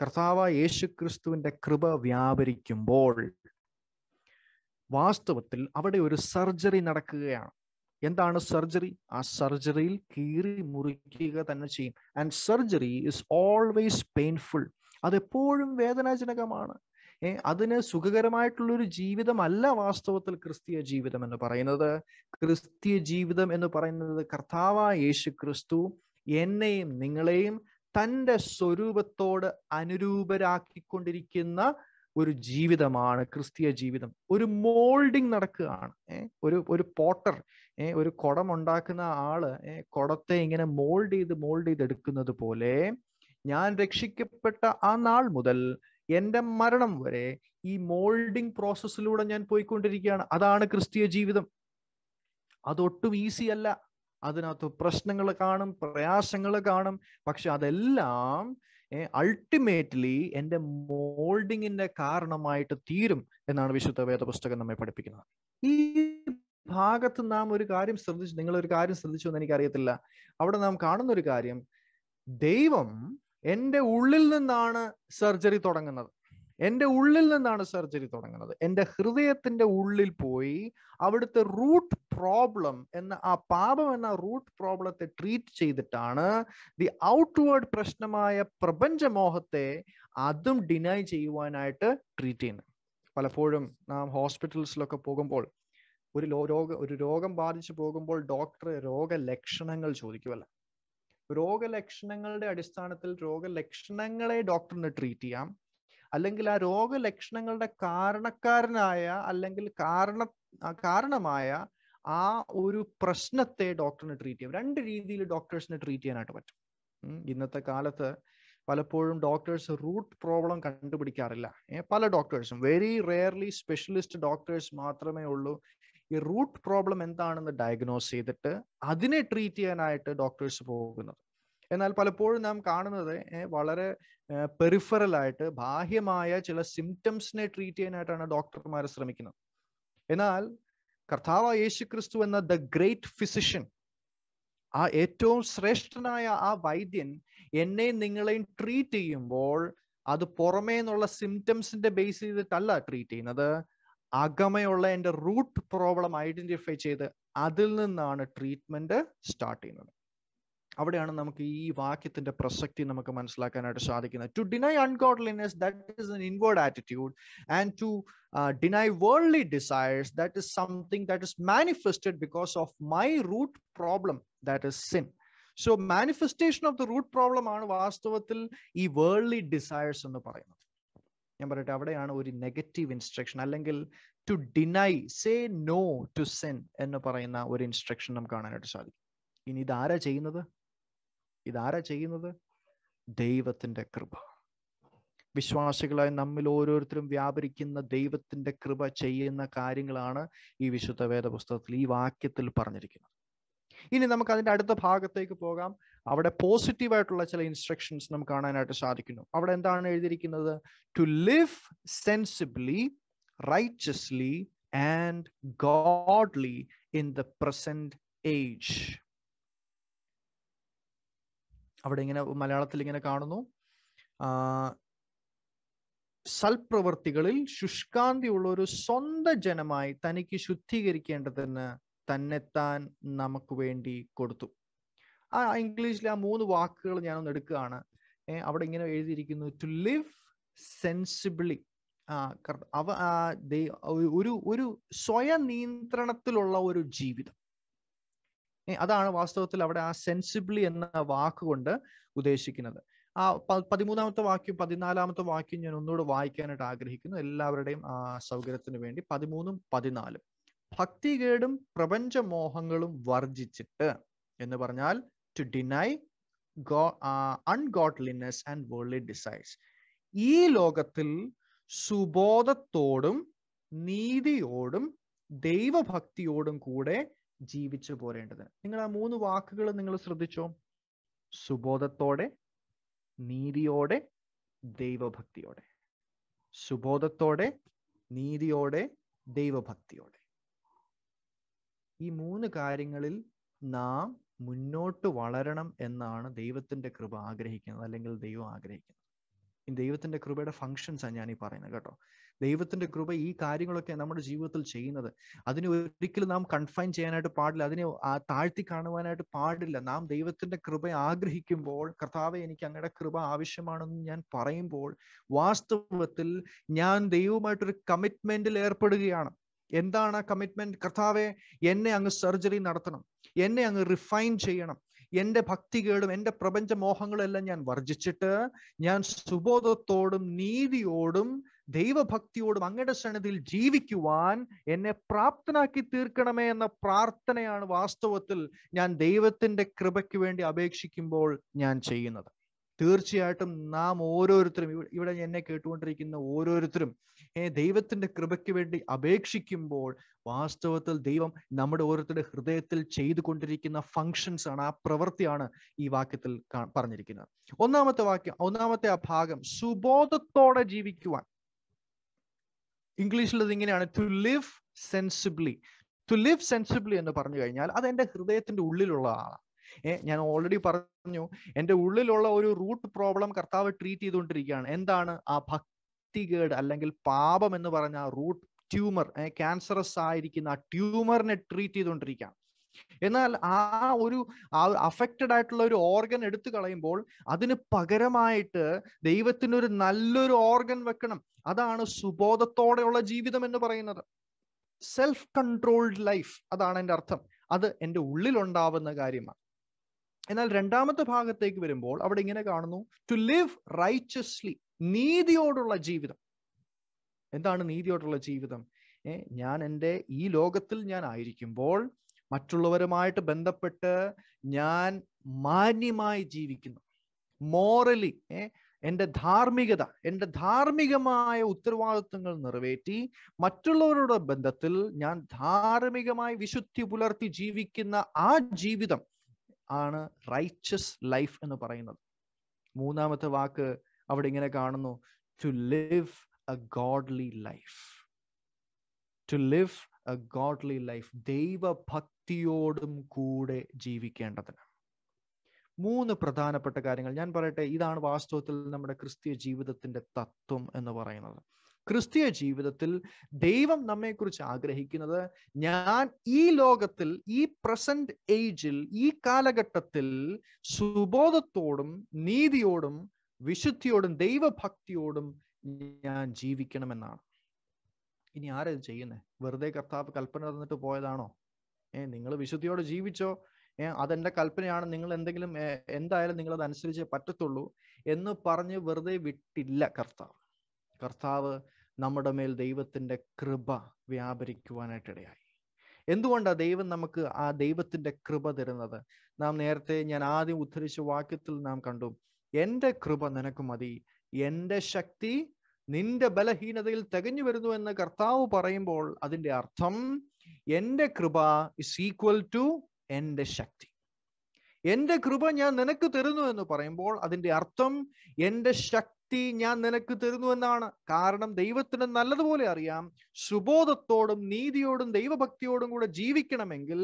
കർത്താവ് യേശു ക്രിസ്തുവിൻ്റെ കൃപ വ്യാപരിക്കുമ്പോൾ വാസ്തവത്തിൽ അവിടെ ഒരു സർജറി നടക്കുകയാണ് എന്താണ് സർജറി ആ സർജറിയിൽ കീറി മുറിക്കുക തന്നെ ചെയ്യും and surgery is always painful അതെപ്പോഴും വേദനാജനകമാണ് ഏർ അതിന് സുഖകരമായിട്ടുള്ളൊരു ജീവിതമല്ല വാസ്തവത്തിൽ ക്രിസ്തീയ ജീവിതം എന്ന് പറയുന്നത് ക്രിസ്തീയ ജീവിതം എന്ന് പറയുന്നത് കർത്താവ യേശു ക്രിസ്തു എന്നെയും നിങ്ങളെയും തൻ്റെ സ്വരൂപത്തോട് അനുരൂപരാക്കിക്കൊണ്ടിരിക്കുന്ന ഒരു ജീവിതമാണ് ക്രിസ്തീയ ജീവിതം ഒരു മോൾഡിങ് നടക്കുകയാണ് ഒരു ഒരു പോട്ടർ ഒരു കുടം ഉണ്ടാക്കുന്ന ആള് കുടത്തെ ഇങ്ങനെ മോൾഡ് ചെയ്ത് മോൾഡ് ചെയ്തെടുക്കുന്നത് പോലെ ഞാൻ രക്ഷിക്കപ്പെട്ട ആ നാൾ മുതൽ എൻ്റെ മരണം വരെ ഈ മോൾഡിംഗ് പ്രോസസ്സിലൂടെ ഞാൻ പോയിക്കൊണ്ടിരിക്കുകയാണ് അതാണ് ക്രിസ്തീയ ജീവിതം അതൊട്ടും ഈസി അല്ല അതിനകത്ത് പ്രശ്നങ്ങൾ കാണും പ്രയാസങ്ങൾ കാണും പക്ഷെ അതെല്ലാം അൾട്ടിമേറ്റ്ലി എൻ്റെ മോൾഡിങ്ങിന്റെ കാരണമായിട്ട് തീരും എന്നാണ് വിശുദ്ധ വേദപുസ്തകം നമ്മെ പഠിപ്പിക്കുന്നത് ഈ ഭാഗത്ത് നാം ഒരു കാര്യം ശ്രദ്ധിച്ചു നിങ്ങൾ ഒരു കാര്യം ശ്രദ്ധിച്ചു എന്ന് എനിക്കറിയത്തില്ല അവിടെ നാം കാണുന്ന ഒരു കാര്യം ദൈവം എൻ്റെ ഉള്ളിൽ നിന്നാണ് സർജറി തുടങ്ങുന്നത് എൻ്റെ ഉള്ളിൽ നിന്നാണ് സർജറി തുടങ്ങുന്നത് എൻ്റെ ഹൃദയത്തിൻ്റെ ഉള്ളിൽ പോയി അവിടുത്തെ റൂട്ട് പ്രോബ്ലം എന്ന ആ പാപം എന്ന റൂട്ട് പ്രോബ്ലത്തെ ട്രീറ്റ് ചെയ്തിട്ടാണ് ദി ഔട്ട്വേർഡ് പ്രശ്നമായ പ്രപഞ്ചമോഹത്തെ അതും ഡിനൈ ചെയ്യുവാനായിട്ട് ട്രീറ്റ് ചെയ്യുന്നത് പലപ്പോഴും നാം ഹോസ്പിറ്റൽസിലൊക്കെ പോകുമ്പോൾ ഒരു രോഗ ഒരു രോഗം ബാധിച്ചു പോകുമ്പോൾ ഡോക്ടർ രോഗലക്ഷണങ്ങൾ ചോദിക്കുമല്ല രോഗലക്ഷണങ്ങളുടെ അടിസ്ഥാനത്തിൽ രോഗലക്ഷണങ്ങളെ ഡോക്ടറിന് ട്രീറ്റ് ചെയ്യാം അല്ലെങ്കിൽ ആ രോഗലക്ഷണങ്ങളുടെ കാരണക്കാരനായ അല്ലെങ്കിൽ കാരണ കാരണമായ ആ ഒരു പ്രശ്നത്തെ ഡോക്ടറിനെ ട്രീറ്റ് ചെയ്യാം രണ്ട് രീതിയിൽ ഡോക്ടേഴ്സിനെ ട്രീറ്റ് ചെയ്യാനായിട്ട് പറ്റും ഇന്നത്തെ കാലത്ത് പലപ്പോഴും ഡോക്ടേഴ്സ് റൂട്ട് പ്രോബ്ലം കണ്ടുപിടിക്കാറില്ല പല ഡോക്ടേഴ്സും വെരി റെയർലി സ്പെഷ്യലിസ്റ്റ് ഡോക്ടേഴ്സ് മാത്രമേ ഉള്ളൂ ഈ റൂട്ട് പ്രോബ്ലം എന്താണെന്ന് ഡയഗ്നോസ് ചെയ്തിട്ട് അതിനെ ട്രീറ്റ് ചെയ്യാനായിട്ട് ഡോക്ടേഴ്സ് പോകുന്നത് എന്നാൽ പലപ്പോഴും നാം കാണുന്നത് വളരെ പെറിഫറൽ ആയിട്ട് ബാഹ്യമായ ചില സിംറ്റംസിനെ ട്രീറ്റ് ചെയ്യാനായിട്ടാണ് ഡോക്ടർമാർ ശ്രമിക്കുന്നത് എന്നാൽ കർത്താവ് യേശു ക്രിസ്തു എന്ന ദ ഗ്രേറ്റ് ഫിസിഷ്യൻ ആ ഏറ്റവും ശ്രേഷ്ഠനായ ആ വൈദ്യൻ എന്നെയും നിങ്ങളെയും ട്രീറ്റ് ചെയ്യുമ്പോൾ അത് പുറമേ നിന്നുള്ള സിംറ്റംസിന്റെ ബേസ് ചെയ്തിട്ടല്ല ട്രീറ്റ് ചെയ്യുന്നത് അകമയുള്ള എൻ്റെ റൂട്ട് പ്രോബ്ലം ഐഡന്റിഫൈ ചെയ്ത് അതിൽ നിന്നാണ് ട്രീറ്റ്മെന്റ് സ്റ്റാർട്ട് ചെയ്യുന്നത് അവിടെയാണ് നമുക്ക് ഈ വാക്യത്തിന്റെ പ്രസക്തി നമുക്ക് മനസ്സിലാക്കാനായിട്ട് സാധിക്കുന്നത് to deny ungodliness that is an inward attitude and to deny worldly desires that is something that is manifested because of my root problem that is sin so manifestation of the root problem ആണ് വാസ്തവത്തിൽ ഈ worldly desires എന്ന് പറയുന്നത് ഞാൻ പറയട്ടെ അവിടെയാണ് ഒരു negative instruction അല്ലെങ്കിൽ to deny say no to sin എന്ന് പറയുന്ന ഒരു ഇൻസ്ട്രക്ഷൻ നമുക്ക് കാണാനായിട്ട് സാധിക്കും ഇനി ഇതാരാ ചെയ്യുന്നത് ഇതാരാ ചെയ്യുന്നത് ദൈവത്തിൻ്റെ കൃപ വിശ്വാസികളായി നമ്മിൽ ഓരോരുത്തരും വ്യാപരിക്കുന്ന ദൈവത്തിൻ്റെ കൃപ ചെയ്യുന്ന കാര്യങ്ങളാണ് ഈ വിശുദ്ധ വേദ ഈ വാക്യത്തിൽ പറഞ്ഞിരിക്കുന്നത് ഇനി നമുക്ക് അതിൻ്റെ അടുത്ത ഭാഗത്തേക്ക് പോകാം അവിടെ പോസിറ്റീവായിട്ടുള്ള ചില ഇൻസ്ട്രക്ഷൻസ് നമുക്ക് കാണാനായിട്ട് സാധിക്കുന്നു അവിടെ എന്താണ് എഴുതിയിരിക്കുന്നത് to live sensibly righteously and godly in the present age അവിടെ ഇങ്ങനെ മലയാളത്തിൽ ഇങ്ങനെ കാണുന്നു സൽപ്രവർത്തികളിൽ ശുഷ്കാന്തിയുള്ള ഒരു സ്വന്ത ജനമായി തനിക്ക് ശുദ്ധീകരിക്കേണ്ടതിന് തന്നെത്താൻ നമുക്ക് വേണ്ടി കൊടുത്തു ആ ഇംഗ്ലീഷിൽ ആ മൂന്ന് വാക്കുകൾ ഞാനൊന്ന് എടുക്കുകയാണ് അവിടെ ഇങ്ങനെ എഴുതിയിരിക്കുന്നു ടു ലിവ് സെൻസിബിളി ആ അവ ഒരു ഒരു സ്വയനിയന്ത്രണത്തിലുള്ള ഒരു ജീവിതം അതാണ് വാസ്തവത്തിൽ അവിടെ ആ സെൻസിബിളി എന്ന വാക്കുകൊണ്ട് ഉദ്ദേശിക്കുന്നത് ആ പതിമൂന്നാമത്തെ വാക്യം പതിനാലാമത്തെ വാക്യം ഞാൻ ഒന്നുകൂടെ വായിക്കാനായിട്ട് ആഗ്രഹിക്കുന്നു എല്ലാവരുടെയും ആ സൗകര്യത്തിന് വേണ്ടി പതിമൂന്നും പതിനാലും ഭക്തികേടും പ്രപഞ്ചമോഹങ്ങളും വർജിച്ചിട്ട് എന്ന് പറഞ്ഞാൽ to deny go ungodliness and world desires ഈ ലോകത്തിൽ സുബോധത്തോടും നീതിയോടും ദൈവഭക്തിയോടും കൂടെ ജീവിച്ചു പോരേണ്ടത് നിങ്ങൾ ആ മൂന്ന് വാക്കുകൾ നിങ്ങൾ ശ്രദ്ധിച്ചോ സുബോധത്തോടെ നീതിയോടെ ദൈവഭക്തിയോടെ സുബോധത്തോടെ നീതിയോടെ ദൈവഭക്തിയോടെ ഈ മൂന്ന് കാര്യങ്ങളിൽ നാം മുന്നോട്ട് വളരണം എന്നാണ് ദൈവത്തിന്റെ കൃപ ആഗ്രഹിക്കുന്നത് അല്ലെങ്കിൽ ദൈവം ആഗ്രഹിക്കുന്നത് ഈ ദൈവത്തിന്റെ കൃപയുടെ ഫങ്ഷൻസാണ് ഞാൻ ഈ പറയുന്നത് കേട്ടോ ദൈവത്തിന്റെ കൃപ ഈ കാര്യങ്ങളൊക്കെ നമ്മുടെ ജീവിതത്തിൽ ചെയ്യുന്നത് അതിനെ ഒരിക്കലും നാം കൺഫൈൻ ചെയ്യാനായിട്ട് പാടില്ല അതിനെ താഴ്ത്തി കാണുവാനായിട്ട് പാടില്ല നാം ദൈവത്തിന്റെ കൃപ ആഗ്രഹിക്കുമ്പോൾ കർത്താവ് എനിക്ക് അങ്ങയുടെ കൃപ ആവശ്യമാണെന്ന് ഞാൻ പറയുമ്പോൾ വാസ്തവത്തിൽ ഞാൻ ദൈവവുമായിട്ടൊരു കമ്മിറ്റ്മെന്റിൽ ഏർപ്പെടുകയാണ് എന്താണ് ആ കമ്മിറ്റ്മെന്റ് കർത്താവെ എന്നെ അങ്ങ് സർജറി നടത്തണം എന്നെ അങ്ങ് റിഫൈൻ ചെയ്യണം എൻ്റെ ഭക്തികേടും എൻ്റെ പ്രപഞ്ച മോഹങ്ങളെല്ലാം ഞാൻ വർജിച്ചിട്ട് ഞാൻ സുബോധത്തോടും നീതിയോടും ദൈവഭക്തിയോടും അങ്ങയുടെ സന്നിധിയിൽ ജീവിക്കുവാൻ എന്നെ പ്രാപ്തനാക്കി തീർക്കണമേ എന്ന പ്രാർത്ഥനയാണ് വാസ്തവത്തിൽ ഞാൻ ദൈവത്തിന്റെ കൃപയ്ക്ക് വേണ്ടി അപേക്ഷിക്കുമ്പോൾ ഞാൻ ചെയ്യുന്നത് തീർച്ചയായിട്ടും നാം ഓരോരുത്തരും ഇവിടെ എന്നെ കേട്ടുകൊണ്ടിരിക്കുന്ന ഓരോരുത്തരും ദൈവത്തിന്റെ കൃപയ്ക്ക് വേണ്ടി അപേക്ഷിക്കുമ്പോൾ വാസ്തവത്തിൽ ദൈവം നമ്മുടെ ഓരോരുത്തരുടെ ഹൃദയത്തിൽ ചെയ്തു കൊണ്ടിരിക്കുന്ന ഫങ്ഷൻസ് ആണ് ആ പ്രവൃത്തിയാണ് ഈ വാക്യത്തിൽ പറഞ്ഞിരിക്കുന്നത് ഒന്നാമത്തെ വാക്യം ഒന്നാമത്തെ ആ ഭാഗം സുബോധത്തോടെ ജീവിക്കുവാൻ ഇംഗ്ലീഷിലത് ഇങ്ങനെയാണ് to live sensibly to live sensibly എന്ന് പറഞ്ഞു കഴിഞ്ഞാൽ അത് എൻ്റെ ഹൃദയത്തിന്റെ ഉള്ളിലുള്ളതാണ് ഞാൻ ഓൾറെഡി പറഞ്ഞു എൻ്റെ ഉള്ളിലുള്ള ഒരു റൂട്ട് പ്രോബ്ലം കർത്താവ് ട്രീറ്റ് ചെയ്തുകൊണ്ടിരിക്കുകയാണ് എന്താണ് ആ ഭക്തികേട് അല്ലെങ്കിൽ പാപം എന്ന് പറഞ്ഞ ആ റൂട്ട് ട്യൂമർ ക്യാൻസറസ് ആയിരിക്കുന്ന ആ ട്യൂമറിനെ ട്രീറ്റ് ചെയ്തുകൊണ്ടിരിക്കുകയാണ് എന്നാൽ ആ ഒരു ആ അഫക്റ്റഡ് ആയിട്ടുള്ള ഒരു ഓർഗൻ എടുത്തു കളയുമ്പോൾ അതിന് പകരമായിട്ട് ദൈവത്തിന് ഒരു നല്ലൊരു ഓർഗൻ വെക്കണം അതാണ് സുബോധത്തോടെയുള്ള ജീവിതം എന്ന് പറയുന്നത് സെൽഫ് കൺട്രോൾഡ് ലൈഫ് അതാണ് എൻ്റെ അർത്ഥം അത് എൻ്റെ ഉള്ളിലുണ്ടാവുന്ന കാര്യമാണ് എന്നാൽ രണ്ടാമത്തെ ഭാഗത്തേക്ക് വരുമ്പോൾ അവിടെ ഇങ്ങനെ കാണുന്നു ടു ലിവ് റൈച്ചസ്ലി നീതിയോടുള്ള ജീവിതം എന്താണ് നീതിയോടുള്ള ജീവിതം ഞാൻ എൻ്റെ ഈ ലോകത്തിൽ ഞാൻ ആയിരിക്കുമ്പോൾ മറ്റുള്ളവരുമായിട്ട് ബന്ധപ്പെട്ട് ഞാൻ മാന്യമായി ജീവിക്കുന്നു മോറലി എൻ്റെ ധാർമ്മികത എൻ്റെ ധാർമ്മികമായ ഉത്തരവാദിത്വങ്ങൾ നിറവേറ്റി മറ്റുള്ളവരുടെ ബന്ധത്തിൽ ഞാൻ ധാർമ്മികമായി വിശുദ്ധി പുലർത്തി ജീവിക്കുന്ന ആ ജീവിതം ആണ് റൈച്ചസ് ലൈഫ് എന്ന് പറയുന്നത് മൂന്നാമത്തെ വാക്ക് അവിടെ ഇങ്ങനെ കാണുന്നു to live a godly life to live godly life ദൈവഭക്തിയോടും കൂടെ ജീവിക്കേണ്ടതിന് മൂന്ന് പ്രധാനപ്പെട്ട കാര്യങ്ങൾ ഞാൻ പറയട്ടെ ഇതാണ് വാസ്തവത്തിൽ നമ്മുടെ ക്രിസ്തീയ ജീവിതത്തിന്റെ തത്വം എന്ന് പറയുന്നത് ക്രിസ്തീയ ജീവിതത്തിൽ ദൈവം നമ്മെക്കുറിച്ച് ആഗ്രഹിക്കുന്നത് ഞാൻ ഈ ലോകത്തിൽ ഈ പ്രസന്റ് ഏജിൽ ഈ കാലഘട്ടത്തിൽ സുബോധത്തോടും നീതിയോടും വിശുദ്ധിയോടും ദൈവഭക്തിയോടും ഞാൻ ജീവിക്കണമെന്നാണ് ഇനി ആരത് ചെയ്യുന്നത് വെറുതെ കർത്താവ് കൽപ്പന തന്നിട്ട് പോയതാണോ ഏഹ് നിങ്ങൾ വിശുദ്ധിയോടെ ജീവിച്ചോ അതെന്റെ കൽപ്പനയാണ് നിങ്ങൾ എന്തെങ്കിലും എന്തായാലും നിങ്ങൾ അത് അനുസരിച്ചേ പറ്റത്തുള്ളൂ എന്ന് പറഞ്ഞ് വെറുതെ വിട്ടില്ല കർത്താവ് കർത്താവ് നമ്മുടെ മേൽ ദൈവത്തിന്റെ കൃപ വ്യാപരിക്കുവാനായിട്ടിടയായി എന്തുകൊണ്ടാണ് ദൈവം നമുക്ക് ആ ദൈവത്തിന്റെ കൃപ തരുന്നത് നാം നേരത്തെ ഞാൻ ആദ്യം ഉദ്ധരിച്ച വാക്യത്തിൽ നാം കണ്ടു എന്റെ കൃപ നിനക്ക് മതി എന്റെ ശക്തി നിന്റെ ബലഹീനതയിൽ തികഞ്ഞു വരുന്നു എന്ന് കർത്താവ് പറയുമ്പോൾ അതിൻ്റെ അർത്ഥം എൻ്റെ കൃപ ഇസ് ഈക്വൽ ടു എൻ്റെ ശക്തി എൻ്റെ കൃപ ഞാൻ നിനക്ക് തരുന്നു എന്ന് പറയുമ്പോൾ അതിൻ്റെ അർത്ഥം എൻ്റെ ശക്തി ശക്തി ഞാൻ നിനക്ക് തരുന്നുവെന്നാണ് കാരണം ദൈവത്തിന് നല്ലതുപോലെ അറിയാം സുബോധത്തോടും നീതിയോടും ദൈവഭക്തിയോടും കൂടെ ജീവിക്കണമെങ്കിൽ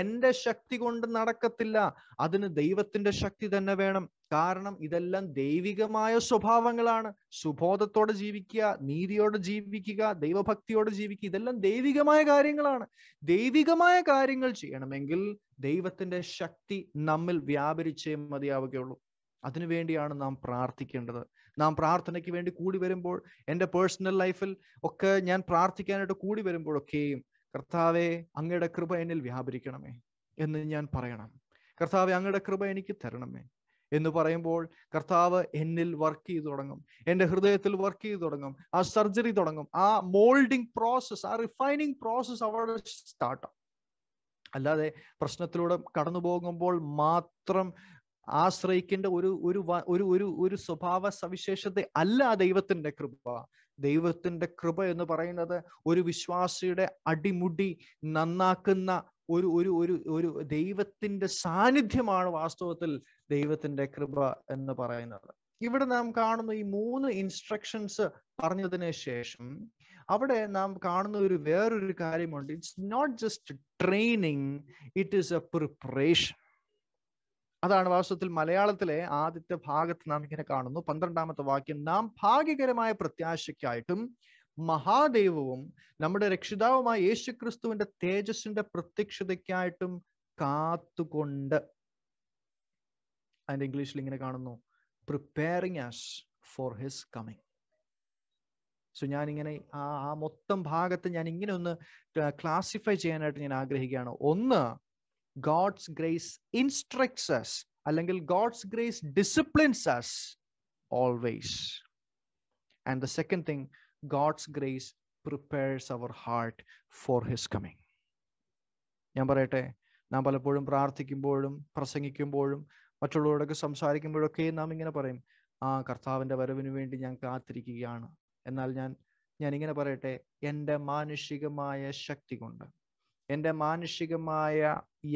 എന്റെ ശക്തി കൊണ്ട് നടക്കത്തില്ല അതിന് ദൈവത്തിന്റെ ശക്തി തന്നെ വേണം കാരണം ഇതെല്ലാം ദൈവികമായ സ്വഭാവങ്ങളാണ് സുബോധത്തോടെ ജീവിക്കുക നീതിയോടെ ജീവിക്കുക ദൈവഭക്തിയോടെ ജീവിക്കുക ഇതെല്ലാം ദൈവികമായ കാര്യങ്ങളാണ് ദൈവികമായ കാര്യങ്ങൾ ചെയ്യണമെങ്കിൽ ദൈവത്തിന്റെ ശക്തി നമ്മിൽ വ്യാപരിച്ചേ മതിയാവുകയുള്ളൂ അതിനുവേണ്ടിയാണ് നാം പ്രാർത്ഥിക്കേണ്ടത് നാം പ്രാർത്ഥനയ്ക്ക് വേണ്ടി കൂടി വരുമ്പോൾ എൻ്റെ പേഴ്സണൽ ലൈഫിൽ ഒക്കെ ഞാൻ പ്രാർത്ഥിക്കാനായിട്ട് കൂടി വരുമ്പോഴൊക്കെയും കർത്താവെ അങ്ങയുടെ കൃപ എന്നിൽ വ്യാപരിക്കണമേ എന്ന് ഞാൻ പറയണം കർത്താവെ അങ്ങയുടെ കൃപ എനിക്ക് തരണമേ എന്ന് പറയുമ്പോൾ കർത്താവ് എന്നിൽ വർക്ക് ചെയ്തു തുടങ്ങും എൻ്റെ ഹൃദയത്തിൽ വർക്ക് ചെയ്തു തുടങ്ങും ആ സർജറി തുടങ്ങും ആ മോൾഡിങ് പ്രോസസ്സ് ആ റിഫൈനിങ് പ്രോസസ്സ് അവിടെ സ്റ്റാർട്ടാവും അല്ലാതെ പ്രശ്നത്തിലൂടെ കടന്നു പോകുമ്പോൾ മാത്രം ആശ്രയിക്കേണ്ട ഒരു ഒരു ഒരു ഒരു ഒരു സ്വഭാവ സവിശേഷത അല്ല ദൈവത്തിന്റെ കൃപ ദൈവത്തിന്റെ കൃപ എന്ന് പറയുന്നത് ഒരു വിശ്വാസിയുടെ അടിമുടി നന്നാക്കുന്ന ഒരു ഒരു ഒരു ഒരു ദൈവത്തിന്റെ സാന്നിധ്യമാണ് വാസ്തവത്തിൽ ദൈവത്തിന്റെ കൃപ എന്ന് പറയുന്നത് ഇവിടെ നാം കാണുന്ന ഈ മൂന്ന് ഇൻസ്ട്രക്ഷൻസ് പറഞ്ഞതിന് ശേഷം അവിടെ നാം കാണുന്ന ഒരു വേറൊരു കാര്യമുണ്ട് it's not just training it is a preparation അതാണ് വാസ്തവത്തിൽ മലയാളത്തിലെ ആദ്യത്തെ ഭാഗത്ത് നാം ഇങ്ങനെ കാണുന്നു പന്ത്രണ്ടാമത്തെ വാക്യം നാം ഭാഗ്യകരമായ പ്രത്യാശയ്ക്കായിട്ടും മഹാദൈവവും നമ്മുടെ രക്ഷിതാവുമായ യേശു ക്രിസ്തുവിന്റെ തേജസ്സിന്റെ പ്രത്യക്ഷതയ്ക്കായിട്ടും കാത്തുകൊണ്ട് അതിന്റെ ഇംഗ്ലീഷിൽ ഇങ്ങനെ കാണുന്നു preparing as for his coming so ഞാനിങ്ങനെ ആ ആ മൊത്തം ഭാഗത്ത് ഞാൻ ഇങ്ങനെ ഒന്ന് ക്ലാസിഫൈ ചെയ്യാനായിട്ട് ഞാൻ ആഗ്രഹിക്കുകയാണ് ഒന്ന് ഗോഡ്സ് ഗ്രേസ് ഇൻസ്ട്രക്ട്സ് അസ് അല്ലെങ്കിൽ God's grace disciplines us always and the second thing God's grace prepares our heart for his coming ഞാൻ പറയട്ടെ നാം പലപ്പോഴും പ്രാർത്ഥിക്കുമ്പോഴും പ്രസംഗിക്കുമ്പോഴും മറ്റുള്ളവരോടൊക്കെ സംസാരിക്കുമ്പോഴൊക്കെ നാം ഇങ്ങനെ പറയും ആ കർത്താവിൻ്റെ വരവിന് വേണ്ടി ഞാൻ കാത്തിരിക്കുകയാണ് എന്നാൽ ഞാൻ ഞാൻ ഇങ്ങനെ പറയട്ടെ എൻ്റെ മാനുഷികമായ ശക്തി കൊണ്ട് എൻ്റെ മാനുഷികമായ